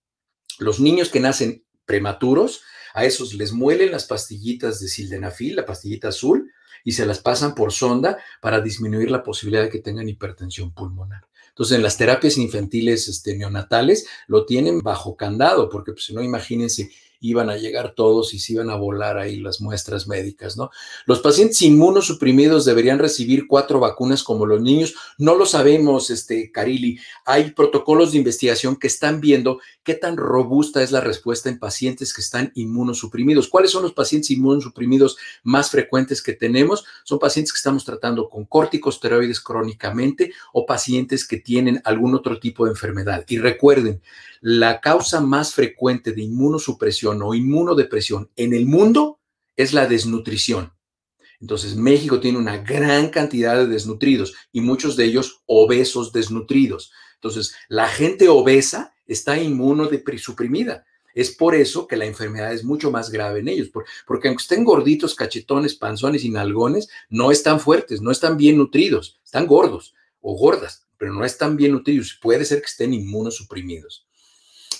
los niños que nacen prematuros, a esos les muelen las pastillitas de sildenafil, la pastillita azul, y se las pasan por sonda para disminuir la posibilidad de que tengan hipertensión pulmonar. Entonces, en las terapias infantiles este, neonatales lo tienen bajo candado, porque pues, no imagínense iban a llegar todos y se iban a volar ahí las muestras médicas, ¿no? Los pacientes inmunosuprimidos deberían recibir cuatro vacunas como los niños. No lo sabemos, este, Carili. Hay protocolos de investigación que están viendo qué tan robusta es la respuesta en pacientes que están inmunosuprimidos. ¿Cuáles son los pacientes inmunosuprimidos más frecuentes que tenemos? Son pacientes que estamos tratando con corticosteroides crónicamente o pacientes que tienen algún otro tipo de enfermedad. Y recuerden, la causa más frecuente de inmunosupresión o inmunodepresión en el mundo es la desnutrición. Entonces, México tiene una gran cantidad de desnutridos y muchos de ellos obesos desnutridos. Entonces, la gente obesa está inmunosuprimida. Es por eso que la enfermedad es mucho más grave en ellos, porque aunque estén gorditos, cachetones, panzones y nalgones, no están fuertes, no están bien nutridos, están gordos o gordas, pero no están bien nutridos. Puede ser que estén inmunosuprimidos.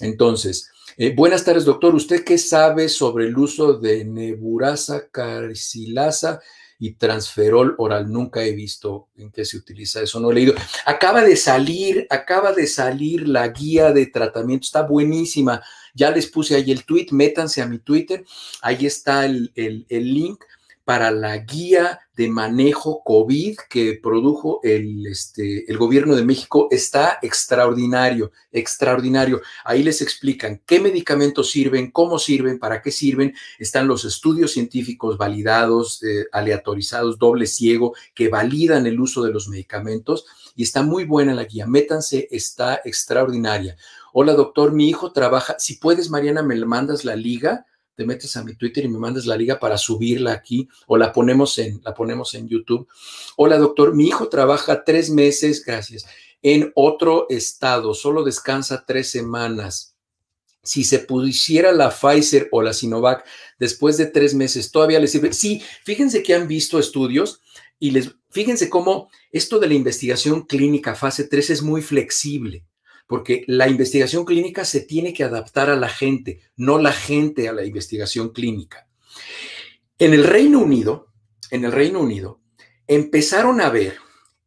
Entonces, eh, buenas tardes, doctor. ¿Usted qué sabe sobre el uso de neburasa, carcilasa y transferol oral? Nunca he visto en qué se utiliza eso, no he leído. Acaba de salir, acaba de salir la guía de tratamiento, está buenísima. Ya les puse ahí el tweet, métanse a mi Twitter, ahí está el, el link para la guía de manejo COVID que produjo el, este, el gobierno de México está extraordinario, extraordinario. Ahí les explican qué medicamentos sirven, cómo sirven, para qué sirven. Están los estudios científicos validados, eh, aleatorizados, doble ciego, que validan el uso de los medicamentos. Y está muy buena la guía. Métanse, está extraordinaria. Hola doctor, mi hijo trabaja. Si puedes, Mariana, me mandas la liga te metes a mi Twitter y me mandas la liga para subirla aquí o la ponemos en, la ponemos en YouTube. Hola, doctor, mi hijo trabaja tres meses, gracias, en otro estado, solo descansa tres semanas si se pusiera la Pfizer o la Sinovac después de tres meses, todavía les sirve. Sí, fíjense que han visto estudios y les fíjense cómo esto de la investigación clínica fase 3 es muy flexible porque la investigación clínica se tiene que adaptar a la gente, no la gente a la investigación clínica. En el Reino Unido, en el Reino Unido, empezaron a ver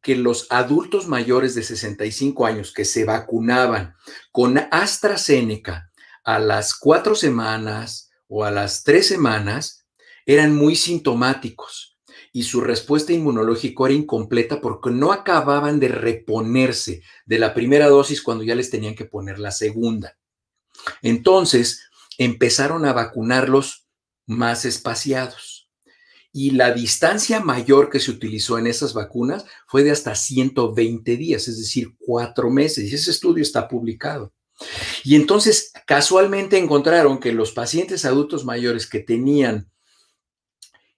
que los adultos mayores de 65 años que se vacunaban con AstraZeneca a las cuatro semanas o a las tres semanas eran muy sintomáticos y su respuesta inmunológica era incompleta porque no acababan de reponerse de la primera dosis cuando ya les tenían que poner la segunda. Entonces, empezaron a vacunarlos más espaciados. Y la distancia mayor que se utilizó en esas vacunas fue de hasta 120 días, es decir, cuatro meses. Y ese estudio está publicado. Y entonces, casualmente encontraron que los pacientes adultos mayores que tenían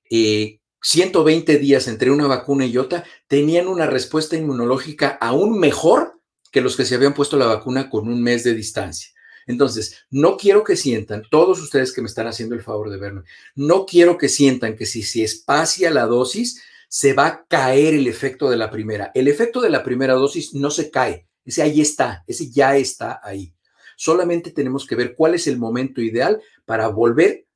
eh, 120 días entre una vacuna y otra, tenían una respuesta inmunológica aún mejor que los que se habían puesto la vacuna con un mes de distancia. Entonces, no quiero que sientan, todos ustedes que me están haciendo el favor de verme, no quiero que sientan que si se espacia la dosis, se va a caer el efecto de la primera. El efecto de la primera dosis no se cae, ese ahí está, ese ya está ahí. Solamente tenemos que ver cuál es el momento ideal para volver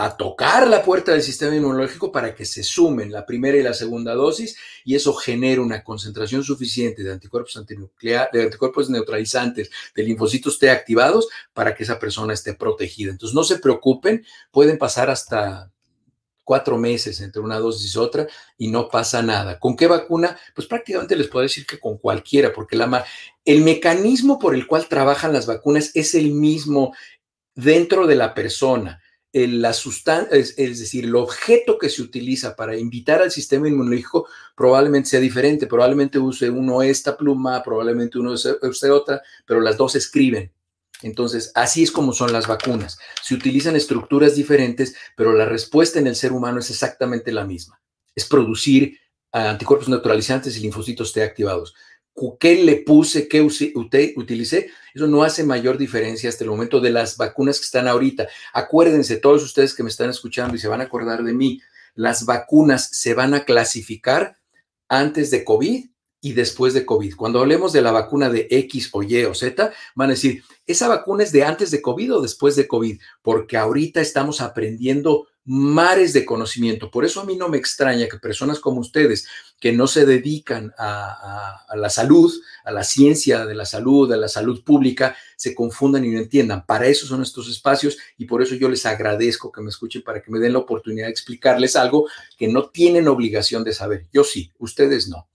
a tocar la puerta del sistema inmunológico para que se sumen la primera y la segunda dosis y eso genera una concentración suficiente de anticuerpos, de anticuerpos neutralizantes, de linfocitos T activados para que esa persona esté protegida. Entonces, no se preocupen, pueden pasar hasta cuatro meses entre una dosis y otra y no pasa nada. ¿Con qué vacuna? Pues prácticamente les puedo decir que con cualquiera, porque la el mecanismo por el cual trabajan las vacunas es el mismo dentro de la persona sustancia, es, decir, el objeto que se utiliza para invitar al sistema inmunológico probablemente sea diferente, probablemente use uno esta pluma, probablemente uno use otra, pero las dos escriben. Entonces, así es como son las vacunas. Se utilizan estructuras diferentes, pero la respuesta en el ser humano es exactamente la misma. Es producir anticuerpos neutralizantes y linfocitos T activados qué le puse, qué utilicé, eso no hace mayor diferencia hasta el momento de las vacunas que están ahorita. Acuérdense, todos ustedes que me están escuchando y se van a acordar de mí, las vacunas se van a clasificar antes de COVID y después de COVID. Cuando hablemos de la vacuna de X o Y o Z, van a decir, ¿esa vacuna es de antes de COVID o después de COVID? Porque ahorita estamos aprendiendo mares de conocimiento. Por eso a mí no me extraña que personas como ustedes, que no se dedican a, la salud, a la ciencia de la salud, a la salud pública, se confundan y no entiendan. Para eso son estos espacios y por eso yo les agradezco que me escuchen para que me den la oportunidad de explicarles algo que no tienen obligación de saber. Yo sí, ustedes no.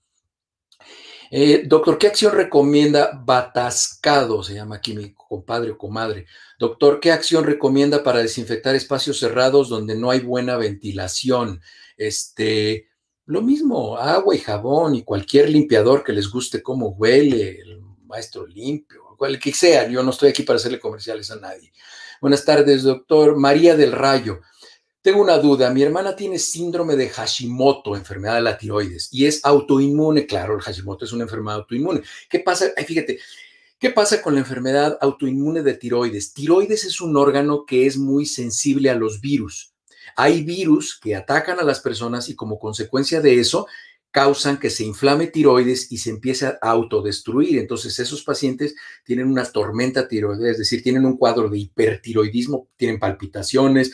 Eh, doctor, ¿qué acción recomienda Batascado? Se llama aquí mi compadre o comadre. Doctor, ¿qué acción recomienda para desinfectar espacios cerrados donde no hay buena ventilación? Este, lo mismo, agua y jabón y cualquier limpiador que les guste cómo huele, maestro limpio, cualquiera. que sea. Yo no estoy aquí para hacerle comerciales a nadie. Buenas tardes, doctor. María del Rayo. Tengo una duda, mi hermana tiene síndrome de Hashimoto, enfermedad de la tiroides, y es autoinmune, claro, el Hashimoto es una enfermedad autoinmune. ¿Qué pasa? fíjate, ¿qué pasa con la enfermedad autoinmune de tiroides? Tiroides es un órgano que es muy sensible a los virus. Hay virus que atacan a las personas y como consecuencia de eso causan que se inflame tiroides y se empiece a autodestruir. Entonces, esos pacientes tienen una tormenta tiroides, es decir, tienen un cuadro de hipertiroidismo, tienen palpitaciones,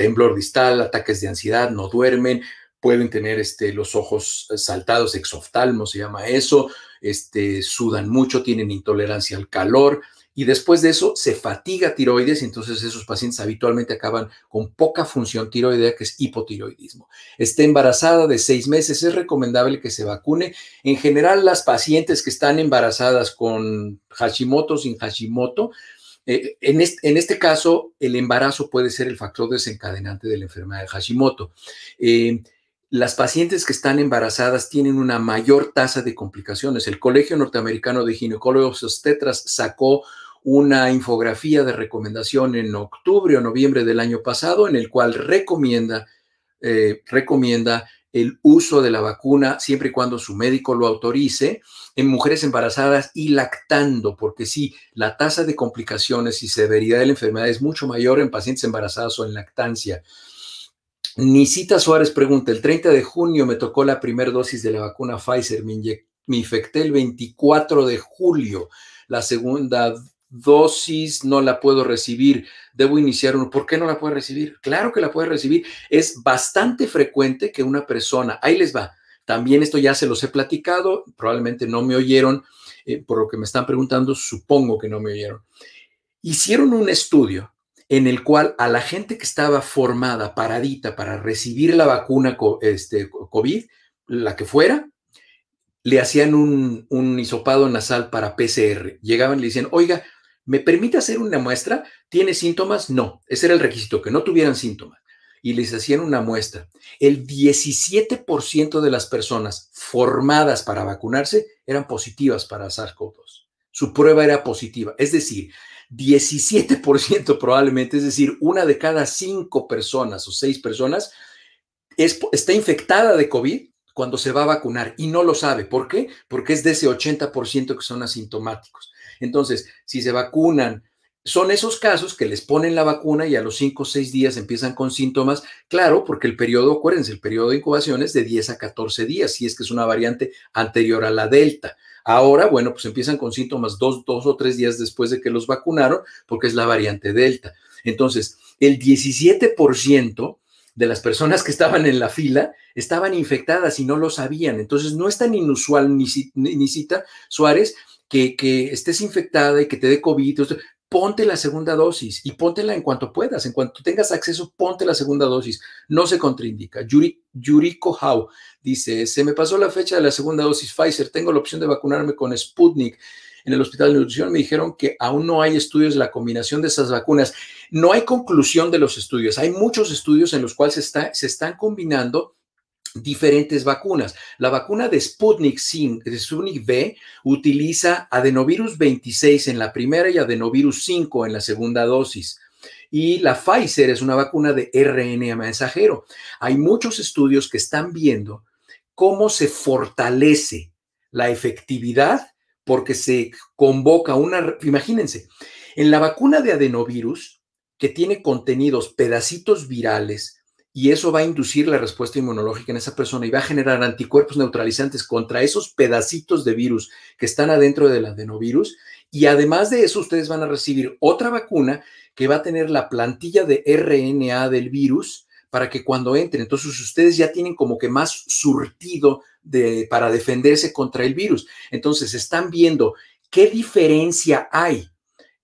temblor distal, ataques de ansiedad, no duermen, pueden tener este, los ojos eh, saltados, exoftalmo se llama eso, este, sudan mucho, tienen intolerancia al calor y después de eso se fatiga tiroides y entonces esos pacientes habitualmente acaban con poca función tiroidea, que es hipotiroidismo. Está embarazada de seis meses, es recomendable que se vacune. En general, las pacientes que están embarazadas con Hashimoto, sin Hashimoto, eh, en, este, caso, el embarazo puede ser el factor desencadenante de la enfermedad de Hashimoto. Eh, las pacientes que están embarazadas tienen una mayor tasa de complicaciones. El Colegio Norteamericano de Ginecólogos Obstetras sacó una infografía de recomendación en octubre o noviembre del año pasado en el cual recomienda, eh, recomienda el uso de la vacuna siempre y cuando su médico lo autorice en mujeres embarazadas y lactando, porque sí, la tasa de complicaciones y severidad de la enfermedad es mucho mayor en pacientes embarazadas o en lactancia. Nisita Suárez pregunta, el 30 de junio me tocó la primera dosis de la vacuna Pfizer, me, infecté el 24 de julio, la segunda dosis no la puedo recibir, debo iniciar uno. ¿Por qué no la puedo recibir? Claro que la puede recibir. Es bastante frecuente que una persona, ahí les va, también esto ya se los he platicado, probablemente no me oyeron, eh, por lo que me están preguntando, supongo que no me oyeron. Hicieron un estudio en el cual a la gente que estaba formada, paradita para recibir la vacuna este, COVID, la que fuera, le hacían un, un, hisopado nasal para PCR. Llegaban y le decían, oiga, ¿Me permite hacer una muestra? ¿Tiene síntomas? No, ese era el requisito, que no tuvieran síntomas. Y les hacían una muestra. El 17% de las personas formadas para vacunarse eran positivas para SARS-CoV-2. Su prueba era positiva, es decir, 17% probablemente, es decir, una de cada cinco personas o seis personas está infectada de COVID cuando se va a vacunar y no lo sabe. ¿Por qué? Porque es de ese 80% que son asintomáticos. Entonces, si se vacunan, son esos casos que les ponen la vacuna y a los 5 o 6 días empiezan con síntomas, claro, porque el periodo, acuérdense, el periodo de incubación es de 10 a 14 días, si es que es una variante anterior a la delta. Ahora, bueno, pues empiezan con síntomas dos, dos o tres días después de que los vacunaron, porque es la variante delta. Entonces, el 17% de las personas que estaban en la fila estaban infectadas y no lo sabían. Entonces, no es tan inusual, ni cita Suárez, que, estés infectada y que te dé COVID, ponte la segunda dosis y póntela en cuanto puedas, en cuanto tengas acceso, ponte la segunda dosis. No se contraindica. Yuri, Yuriko Hau dice, se me pasó la fecha de la segunda dosis Pfizer, tengo la opción de vacunarme con Sputnik. En el Hospital de Nutrición me dijeron que aún no hay estudios de la combinación de esas vacunas. No hay conclusión de los estudios. Hay muchos estudios en los cuales se están combinando diferentes vacunas. La vacuna de Sputnik, Sin, Sputnik V utiliza adenovirus 26 en la primera y adenovirus 5 en la segunda dosis. Y la Pfizer es una vacuna de RNA mensajero. Hay muchos estudios que están viendo cómo se fortalece la efectividad porque se convoca una, imagínense, en la vacuna de adenovirus, que tiene contenidos, pedacitos virales, y eso va a inducir la respuesta inmunológica en esa persona y va a generar anticuerpos neutralizantes contra esos pedacitos de virus que están adentro del adenovirus. Y además de eso, ustedes van a recibir otra vacuna que va a tener la plantilla de RNA del virus para que cuando entren, entonces ustedes ya tienen como que más surtido de, para defenderse contra el virus. Entonces están viendo qué diferencia hay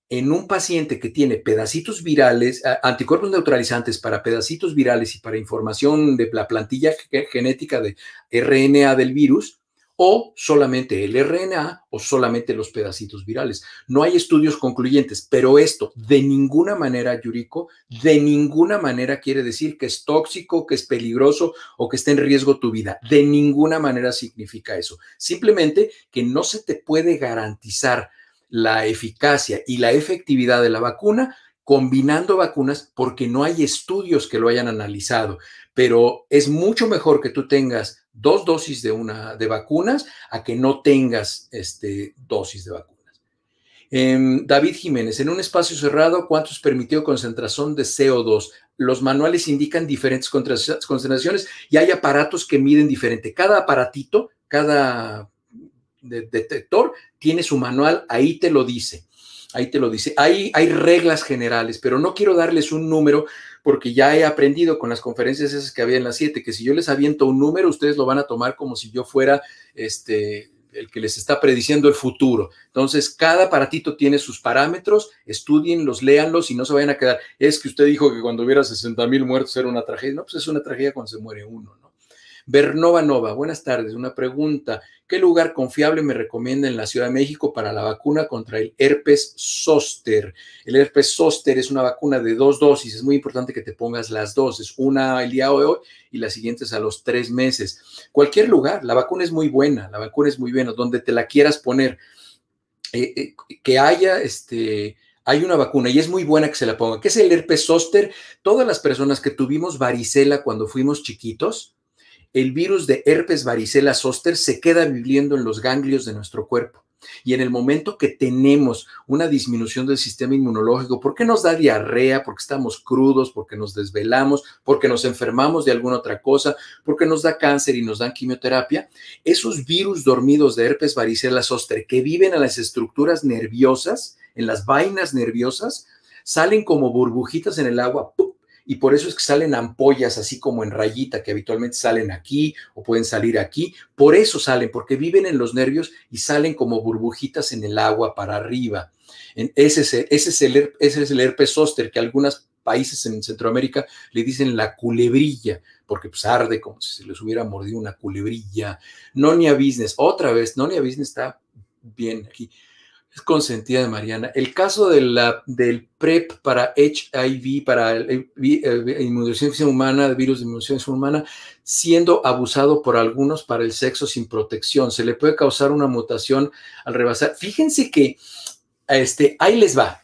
en un paciente que tiene pedacitos virales, anticuerpos neutralizantes para pedacitos virales y para información de la plantilla genética de RNA del virus, o solamente el RNA o solamente los pedacitos virales. No hay estudios concluyentes, pero esto de ninguna manera, Yuriko, de ninguna manera quiere decir que es tóxico, que es peligroso o que esté en riesgo tu vida. De ninguna manera significa eso. Simplemente que no se te puede garantizar la eficacia y la efectividad de la vacuna combinando vacunas porque no hay estudios que lo hayan analizado, pero es mucho mejor que tú tengas dos dosis de una de vacunas a que no tengas este, dosis de vacunas. Em, David Jiménez, en un espacio cerrado, ¿cuántos permitió concentración de CO2? Los manuales indican diferentes concentraciones y hay aparatos que miden diferente. Cada aparatito, cada detector tiene su manual, ahí te lo dice. Ahí te lo dice. Ahí hay reglas generales, pero no quiero darles un número porque ya he aprendido con las conferencias esas que había en las 7 que si yo les aviento un número, ustedes lo van a tomar como si yo fuera este el que les está prediciendo el futuro. Entonces, cada aparatito tiene sus parámetros, estudienlos, léanlos y no se vayan a quedar. Es que usted dijo que cuando hubiera 60 mil muertos era una tragedia. No, pues es una tragedia cuando se muere uno, ¿no? Bernova Nova, buenas tardes. Una pregunta. ¿Qué lugar confiable me recomienda en la Ciudad de México para la vacuna contra el herpes zóster? El herpes zóster es una vacuna de dos dosis. Es muy importante que te pongas las dosis, una el día de hoy y las siguientes a los tres meses. Cualquier lugar, la vacuna es muy buena, la vacuna es muy buena, donde te la quieras poner. Eh, eh, que haya este, hay una vacuna y es muy buena que se la ponga, ¿Qué es el herpes zóster. Todas las personas que tuvimos varicela cuando fuimos chiquitos, el virus de herpes varicela zoster se queda viviendo en los ganglios de nuestro cuerpo. Y en el momento que tenemos una disminución del sistema inmunológico, qué nos da diarrea, porque estamos crudos, porque nos desvelamos, porque nos enfermamos de alguna otra cosa, porque nos da cáncer y nos dan quimioterapia, esos virus dormidos de herpes varicela zoster que viven en las estructuras nerviosas, en las vainas nerviosas, salen como burbujitas en el agua, y por eso es que salen ampollas así como en rayita que habitualmente salen aquí o pueden salir aquí. Por eso salen, porque viven en los nervios y salen como burbujitas en el agua para arriba. Ese es, el, ese, es ese es el herpes zóster que algunos países en Centroamérica le dicen la culebrilla, porque pues arde como si se les hubiera mordido una culebrilla. Nonia Business, otra vez, Nonia Business está bien aquí es consentida de Mariana. El caso de la, del PrEP para HIV, para inmunización humana, virus de inmunización humana, siendo abusado por algunos para el sexo sin protección. Se le puede causar una mutación al rebasar. Fíjense que este, ahí les va.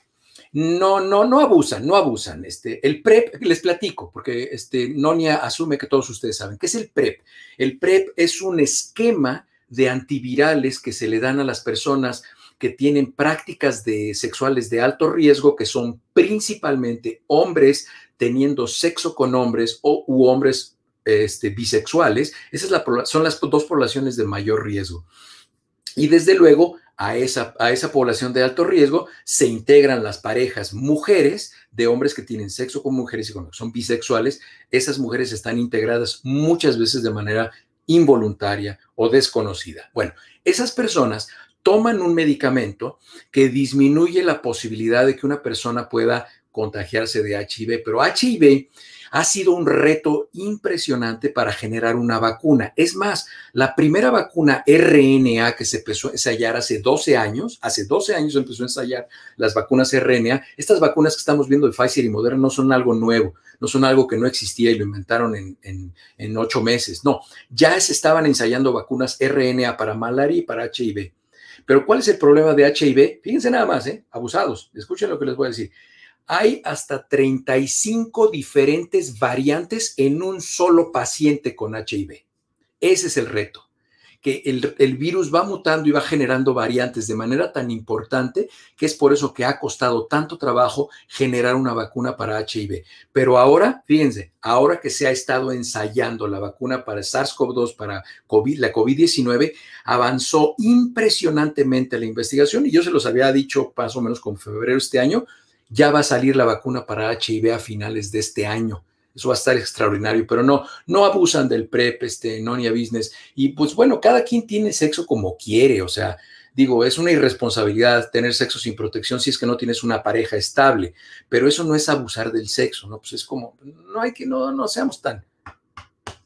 No, no, no abusan, no abusan. Este, el PrEP, les platico, porque este, Nonia asume que todos ustedes saben. ¿Qué es el PrEP? El PrEP es un esquema de antivirales que se le dan a las personas que tienen prácticas de sexuales de alto riesgo, que son principalmente hombres teniendo sexo con hombres o u hombres este, bisexuales. Esas son las dos poblaciones de mayor riesgo. Y desde luego, a esa, a esa población de alto riesgo se integran las parejas mujeres de hombres que tienen sexo con mujeres y con son bisexuales. Esas mujeres están integradas muchas veces de manera involuntaria o desconocida. Bueno, esas personas toman un medicamento que disminuye la posibilidad de que una persona pueda contagiarse de HIV, pero HIV ha sido un reto impresionante para generar una vacuna. Es más, la primera vacuna RNA que se empezó a ensayar hace 12 años, hace 12 años empezó a ensayar las vacunas RNA. Estas vacunas que estamos viendo de Pfizer y Moderna no son algo nuevo, no son algo que no existía y lo inventaron en, en, ocho meses. No, ya se estaban ensayando vacunas RNA para malaria y para HIV. Pero ¿cuál es el problema de HIV? Fíjense nada más, ¿eh? abusados, escuchen lo que les voy a decir. Hay hasta 35 diferentes variantes en un solo paciente con HIV. Ese es el reto que el, virus va mutando y va generando variantes de manera tan importante que es por eso que ha costado tanto trabajo generar una vacuna para HIV. Pero ahora, fíjense, ahora que se ha estado ensayando la vacuna para SARS-CoV-2, para COVID, la COVID-19, avanzó impresionantemente la investigación y yo se los había dicho más o menos con febrero de este año, ya va a salir la vacuna para HIV a finales de este año. Eso va a estar extraordinario, pero no, no abusan del PrEP, este, no ni a business. Y pues bueno, cada quien tiene sexo como quiere, o sea, digo, es una irresponsabilidad tener sexo sin protección si es que no tienes una pareja estable, pero eso no es abusar del sexo, ¿no? Pues es como, no hay que, no, no seamos tan.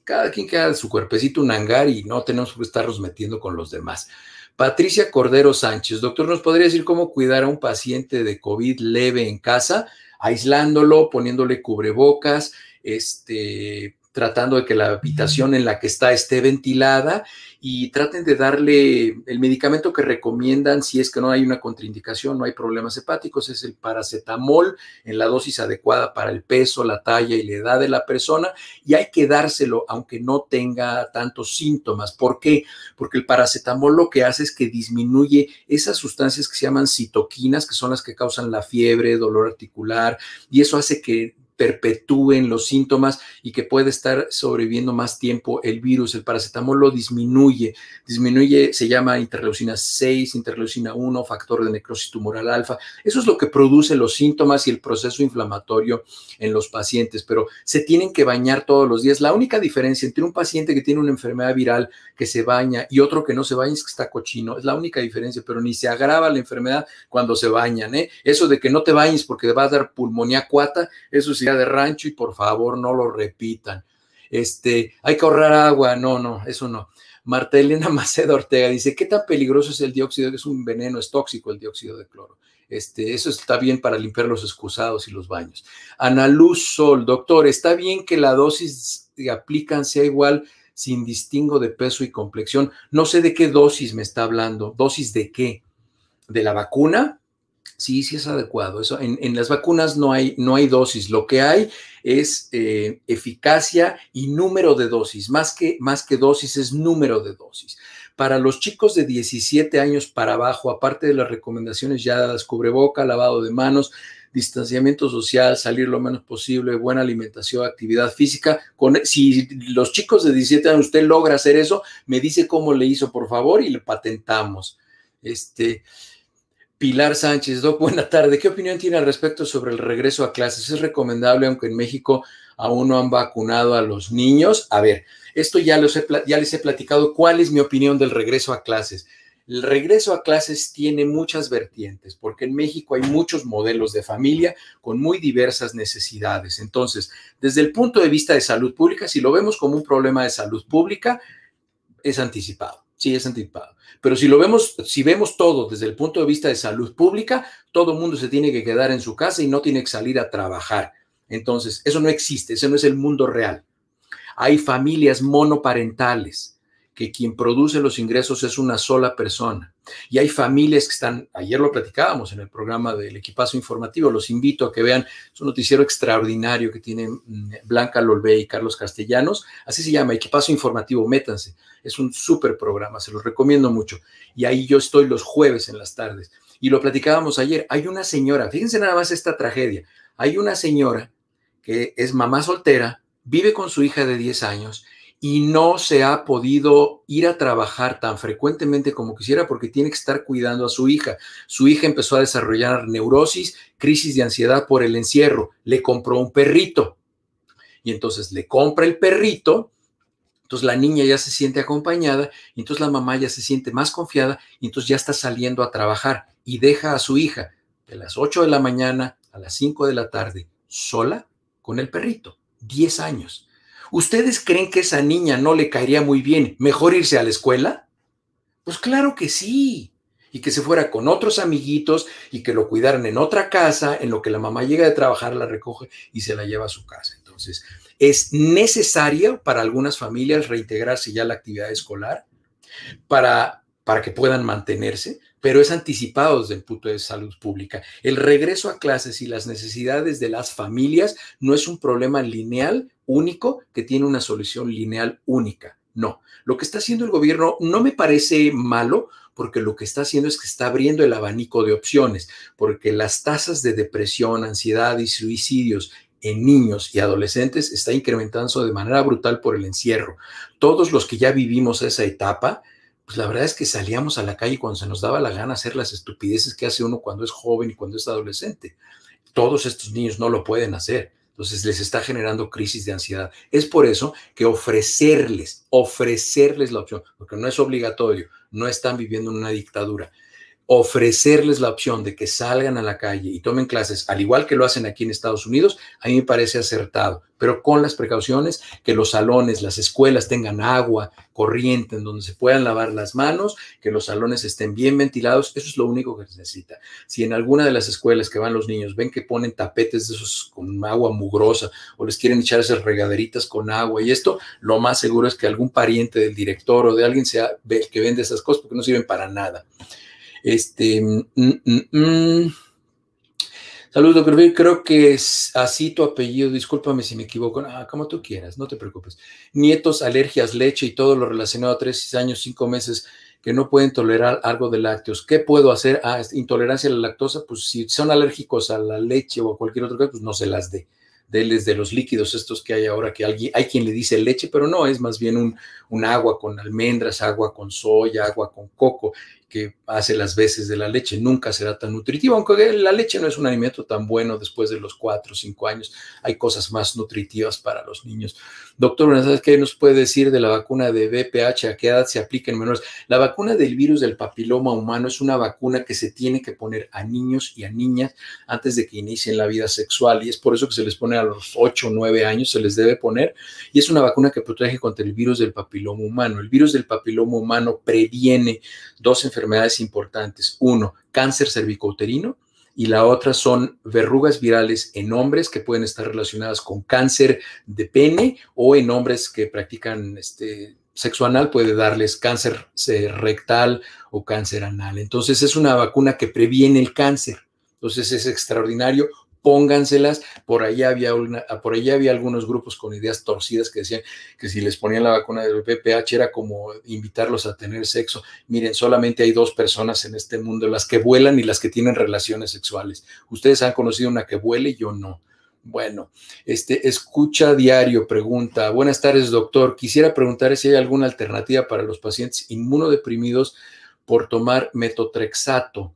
Cada quien queda de su cuerpecito un hangar y no tenemos que estarnos metiendo con los demás. Patricia Cordero Sánchez, doctor, ¿nos podría decir cómo cuidar a un paciente de COVID leve en casa, aislándolo, poniéndole cubrebocas, este, tratando de que la habitación en la que está esté ventilada y traten de darle el medicamento que recomiendan si es que no hay una contraindicación, no hay problemas hepáticos, es el paracetamol en la dosis adecuada para el peso, la talla y la edad de la persona y hay que dárselo aunque no tenga tantos síntomas. ¿Por qué? Porque el paracetamol lo que hace es que disminuye esas sustancias que se llaman citoquinas, que son las que causan la fiebre, dolor articular y eso hace que perpetúen los síntomas y que puede estar sobreviviendo más tiempo el virus. El paracetamol lo disminuye, disminuye, se llama interleucina 6, interleucina 1, factor de necrosis tumoral alfa. Eso es lo que produce los síntomas y el proceso inflamatorio en los pacientes, pero se tienen que bañar todos los días. La única diferencia entre un paciente que tiene una enfermedad viral que se baña y otro que no se baña es que está cochino. Es la única diferencia, pero ni se agrava la enfermedad cuando se bañan. ¿eh? Eso de que no te bañes porque te va a dar pulmonía cuata, eso sí de rancho y por favor no lo repitan. Este, hay que ahorrar agua, no, no, eso no. Marta Elena Macedo Ortega dice, ¿qué tan peligroso es el dióxido? Es un veneno, es tóxico el dióxido de cloro. Este, eso está bien para limpiar los excusados y los baños. Ana Luz Sol, doctor, ¿está bien que la dosis que aplican sea igual sin distingo de peso y complexión? No sé de qué dosis me está hablando. ¿Dosis de qué? ¿De la vacuna? Sí, sí es adecuado. Eso, en, las vacunas no hay, no hay dosis. Lo que hay es eh, eficacia y número de dosis. Más que, más que dosis es número de dosis. Para los chicos de 17 años para abajo, aparte de las recomendaciones ya dadas, cubreboca, lavado de manos, distanciamiento social, salir lo menos posible, buena alimentación, actividad física. Con, si los chicos de 17 años usted logra hacer eso, me dice cómo le hizo, por favor, y le patentamos. Este, Pilar Sánchez, Doc, buena tarde. ¿Qué opinión tiene al respecto sobre el regreso a clases? ¿Es recomendable, aunque en México aún no han vacunado a los niños? A ver, esto ya, ya les he platicado. ¿Cuál es mi opinión del regreso a clases? El regreso a clases tiene muchas vertientes, porque en México hay muchos modelos de familia con muy diversas necesidades. Entonces, desde el punto de vista de salud pública, si lo vemos como un problema de salud pública, es anticipado sí es anticipado. Pero si lo vemos, si vemos todo desde el punto de vista de salud pública, todo el mundo se tiene que quedar en su casa y no tiene que salir a trabajar. Entonces, eso no existe, ese no es el mundo real. Hay familias monoparentales que quien produce los ingresos es una sola persona. Y hay familias que están, ayer lo platicábamos en el programa del equipazo informativo, los invito a que vean, es un noticiero extraordinario que tienen mm, Blanca Lolbe y Carlos Castellanos, así se llama, equipazo informativo, métanse, es un súper programa, se los recomiendo mucho. Y ahí yo estoy los jueves en las tardes. Y lo platicábamos ayer, hay una señora, fíjense nada más esta tragedia, hay una señora que es mamá soltera, vive con su hija de 10 años, y no se ha podido ir a trabajar tan frecuentemente como quisiera porque tiene que estar cuidando a su hija. Su hija empezó a desarrollar neurosis, crisis de ansiedad por el encierro. Le compró un perrito y entonces le compra el perrito. Entonces la niña ya se siente acompañada, y entonces la mamá ya se siente más confiada y entonces ya está saliendo a trabajar y deja a su hija de las 8 de la mañana a las 5 de la tarde sola con el perrito. 10 años ¿Ustedes creen que esa niña no le caería muy bien mejor irse a la escuela? Pues claro que sí. Y que se fuera con otros amiguitos y que lo cuidaran en otra casa, en lo que la mamá llega de trabajar, la recoge y se la lleva a su casa. Entonces, es necesario para algunas familias reintegrarse ya a la actividad escolar para, para que puedan mantenerse, pero es anticipado desde el punto de salud pública. El regreso a clases y las necesidades de las familias no es un problema lineal único que tiene una solución lineal única. No, lo que está haciendo el gobierno no me parece malo porque lo que está haciendo es que está abriendo el abanico de opciones, porque las tasas de depresión, ansiedad y suicidios en niños y adolescentes está incrementándose de manera brutal por el encierro. Todos los que ya vivimos esa etapa, pues la verdad es que salíamos a la calle cuando se nos daba la gana hacer las estupideces que hace uno cuando es joven y cuando es adolescente. Todos estos niños no lo pueden hacer. Entonces les está generando crisis de ansiedad. Es por eso que ofrecerles, ofrecerles la opción, porque no es obligatorio, no están viviendo en una dictadura, ofrecerles la opción de que salgan a la calle y tomen clases, al igual que lo hacen aquí en Estados Unidos, a mí me parece acertado, pero con las precauciones que los salones, las escuelas tengan agua, corriente, en donde se puedan lavar las manos, que los salones estén bien ventilados, eso es lo único que se necesita. Si en alguna de las escuelas que van los niños ven que ponen tapetes de esos con agua mugrosa o les quieren echar esas regaderitas con agua y esto, lo más seguro es que algún pariente del director o de alguien sea, que vende esas cosas porque no sirven para nada. Este, mm, mm, mm, Saludos, doctor Creo que es así tu apellido. Discúlpame si me equivoco. Ah, como tú quieras, no te preocupes. Nietos, alergias, leche y todo lo relacionado a tres años, cinco meses que no pueden tolerar algo de lácteos. ¿Qué puedo hacer? Ah, intolerancia a la lactosa, pues si son alérgicos a la leche o a cualquier otro cosa, pues no se las dé. De. Deles de los líquidos estos que hay ahora, que alguien, hay quien le dice leche, pero no, es más bien un, un agua con almendras, agua con soya, agua con coco, hace las veces de la leche. Nunca será tan nutritiva, aunque la leche no es un alimento tan bueno después de los cuatro o cinco años. Hay cosas más nutritivas para los niños. Doctor, ¿sabes qué nos puede decir de la vacuna de VPH? ¿A qué edad se aplica en menores? La vacuna del virus del papiloma humano es una vacuna que se tiene que poner a niños y a niñas antes de que inicien la vida sexual y es por eso que se les pone a los 8 o 9 años, se les debe poner y es una vacuna que protege contra el virus del papiloma humano. El virus del papiloma humano previene dos enfermedades enfermedades importantes. Uno, cáncer cervicouterino y la otra son verrugas virales en hombres que pueden estar relacionadas con cáncer de pene o en hombres que practican este sexo anal puede darles cáncer eh, rectal o cáncer anal. Entonces es una vacuna que previene el cáncer. Entonces es extraordinario pónganselas. Por ahí había, una, por allá había algunos grupos con ideas torcidas que decían que si les ponían la vacuna del PPH era como invitarlos a tener sexo. Miren, solamente hay dos personas en este mundo, las que vuelan y las que tienen relaciones sexuales. Ustedes han conocido una que vuele, yo no. Bueno, este escucha diario pregunta. Buenas tardes, doctor. Quisiera preguntar si hay alguna alternativa para los pacientes inmunodeprimidos por tomar metotrexato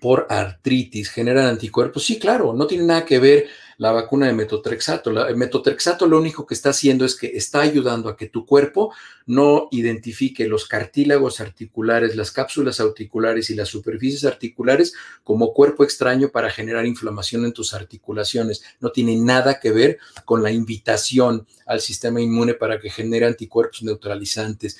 por artritis generan anticuerpos. Sí, claro, no tiene nada que ver la vacuna de metotrexato. el metotrexato lo único que está haciendo es que está ayudando a que tu cuerpo no identifique los cartílagos articulares, las cápsulas articulares y las superficies articulares como cuerpo extraño para generar inflamación en tus articulaciones. No tiene nada que ver con la invitación al sistema inmune para que genere anticuerpos neutralizantes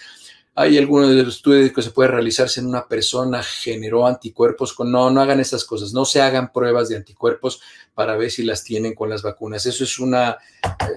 hay algunos de los estudios que se puede realizar si en una persona generó anticuerpos. no, no hagan esas cosas, no se hagan pruebas de anticuerpos para ver si las tienen con las vacunas. Eso es una,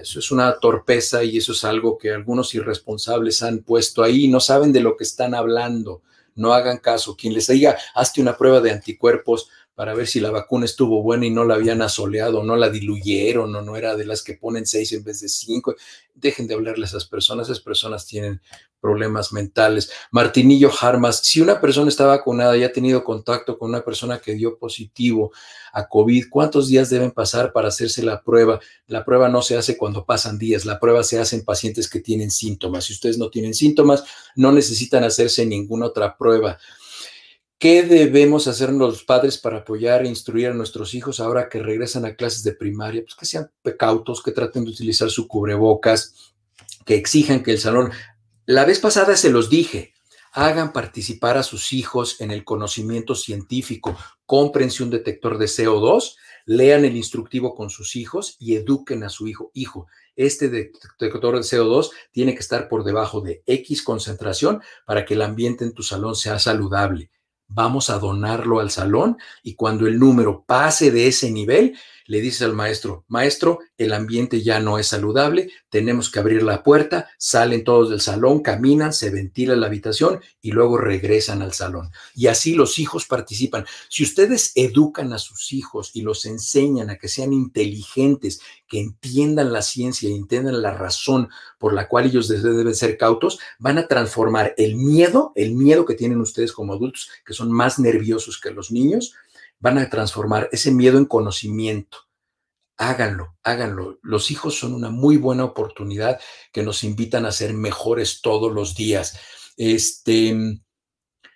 eso es una torpeza y eso es algo que algunos irresponsables han puesto ahí. No saben de lo que están hablando. No hagan caso. Quien les diga, hazte una prueba de anticuerpos, para ver si la vacuna estuvo buena y no la habían asoleado, no la diluyeron o no era de las que ponen seis en vez de cinco. Dejen de hablarle a esas personas, esas personas tienen problemas mentales. Martinillo Harmas, si una persona está vacunada y ha tenido contacto con una persona que dio positivo a COVID, ¿cuántos días deben pasar para hacerse la prueba? La prueba no se hace cuando pasan días, la prueba se hace en pacientes que tienen síntomas. Si ustedes no tienen síntomas, no necesitan hacerse ninguna otra prueba. ¿Qué debemos hacer los padres para apoyar e instruir a nuestros hijos ahora que regresan a clases de primaria? Pues que sean cautos, que traten de utilizar su cubrebocas, que exijan que el salón... La vez pasada se los dije, hagan participar a sus hijos en el conocimiento científico, cómprense un detector de CO2, lean el instructivo con sus hijos y eduquen a su hijo. Hijo, este detector de CO2 tiene que estar por debajo de X concentración para que el ambiente en tu salón sea saludable vamos a donarlo al salón y cuando el número pase de ese nivel, le dice al maestro, maestro, el ambiente ya no es saludable, tenemos que abrir la puerta, salen todos del salón, caminan, se ventila la habitación y luego regresan al salón. Y así los hijos participan. Si ustedes educan a sus hijos y los enseñan a que sean inteligentes, que entiendan la ciencia y entiendan la razón por la cual ellos deben ser cautos, van a transformar el miedo, el miedo que tienen ustedes como adultos, que son más nerviosos que los niños, van a transformar ese miedo en conocimiento. Háganlo, háganlo. Los hijos son una muy buena oportunidad que nos invitan a ser mejores todos los días. Este,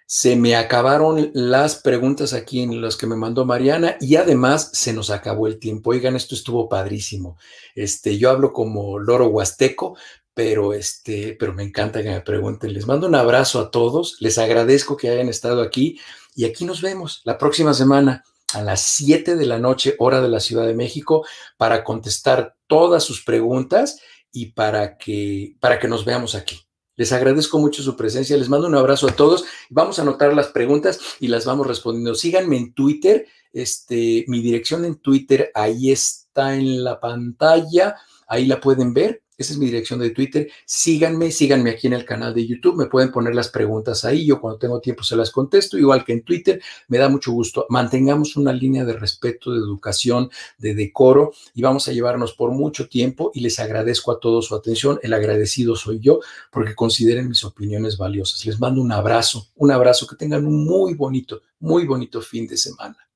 se me acabaron las preguntas aquí en las que me mandó Mariana y además se nos acabó el tiempo. Oigan, esto estuvo padrísimo. Este, yo hablo como loro huasteco, pero este, pero me encanta que me pregunten. Les mando un abrazo a todos. Les agradezco que hayan estado aquí. Y aquí nos vemos la próxima semana a las 7 de la noche, hora de la Ciudad de México, para contestar todas sus preguntas y para que, para que nos veamos aquí. Les agradezco mucho su presencia, les mando un abrazo a todos. Vamos a anotar las preguntas y las vamos respondiendo. Síganme en Twitter, este, mi dirección en Twitter ahí está en la pantalla, ahí la pueden ver. Esa es mi dirección de Twitter. Síganme, síganme aquí en el canal de YouTube. Me pueden poner las preguntas ahí. Yo cuando tengo tiempo se las contesto, igual que en Twitter. Me da mucho gusto. Mantengamos una línea de respeto, de educación, de decoro y vamos a llevarnos por mucho tiempo y les agradezco a todos su atención. El agradecido soy yo porque consideren mis opiniones valiosas. Les mando un abrazo, un abrazo. Que tengan un muy bonito, muy bonito fin de semana.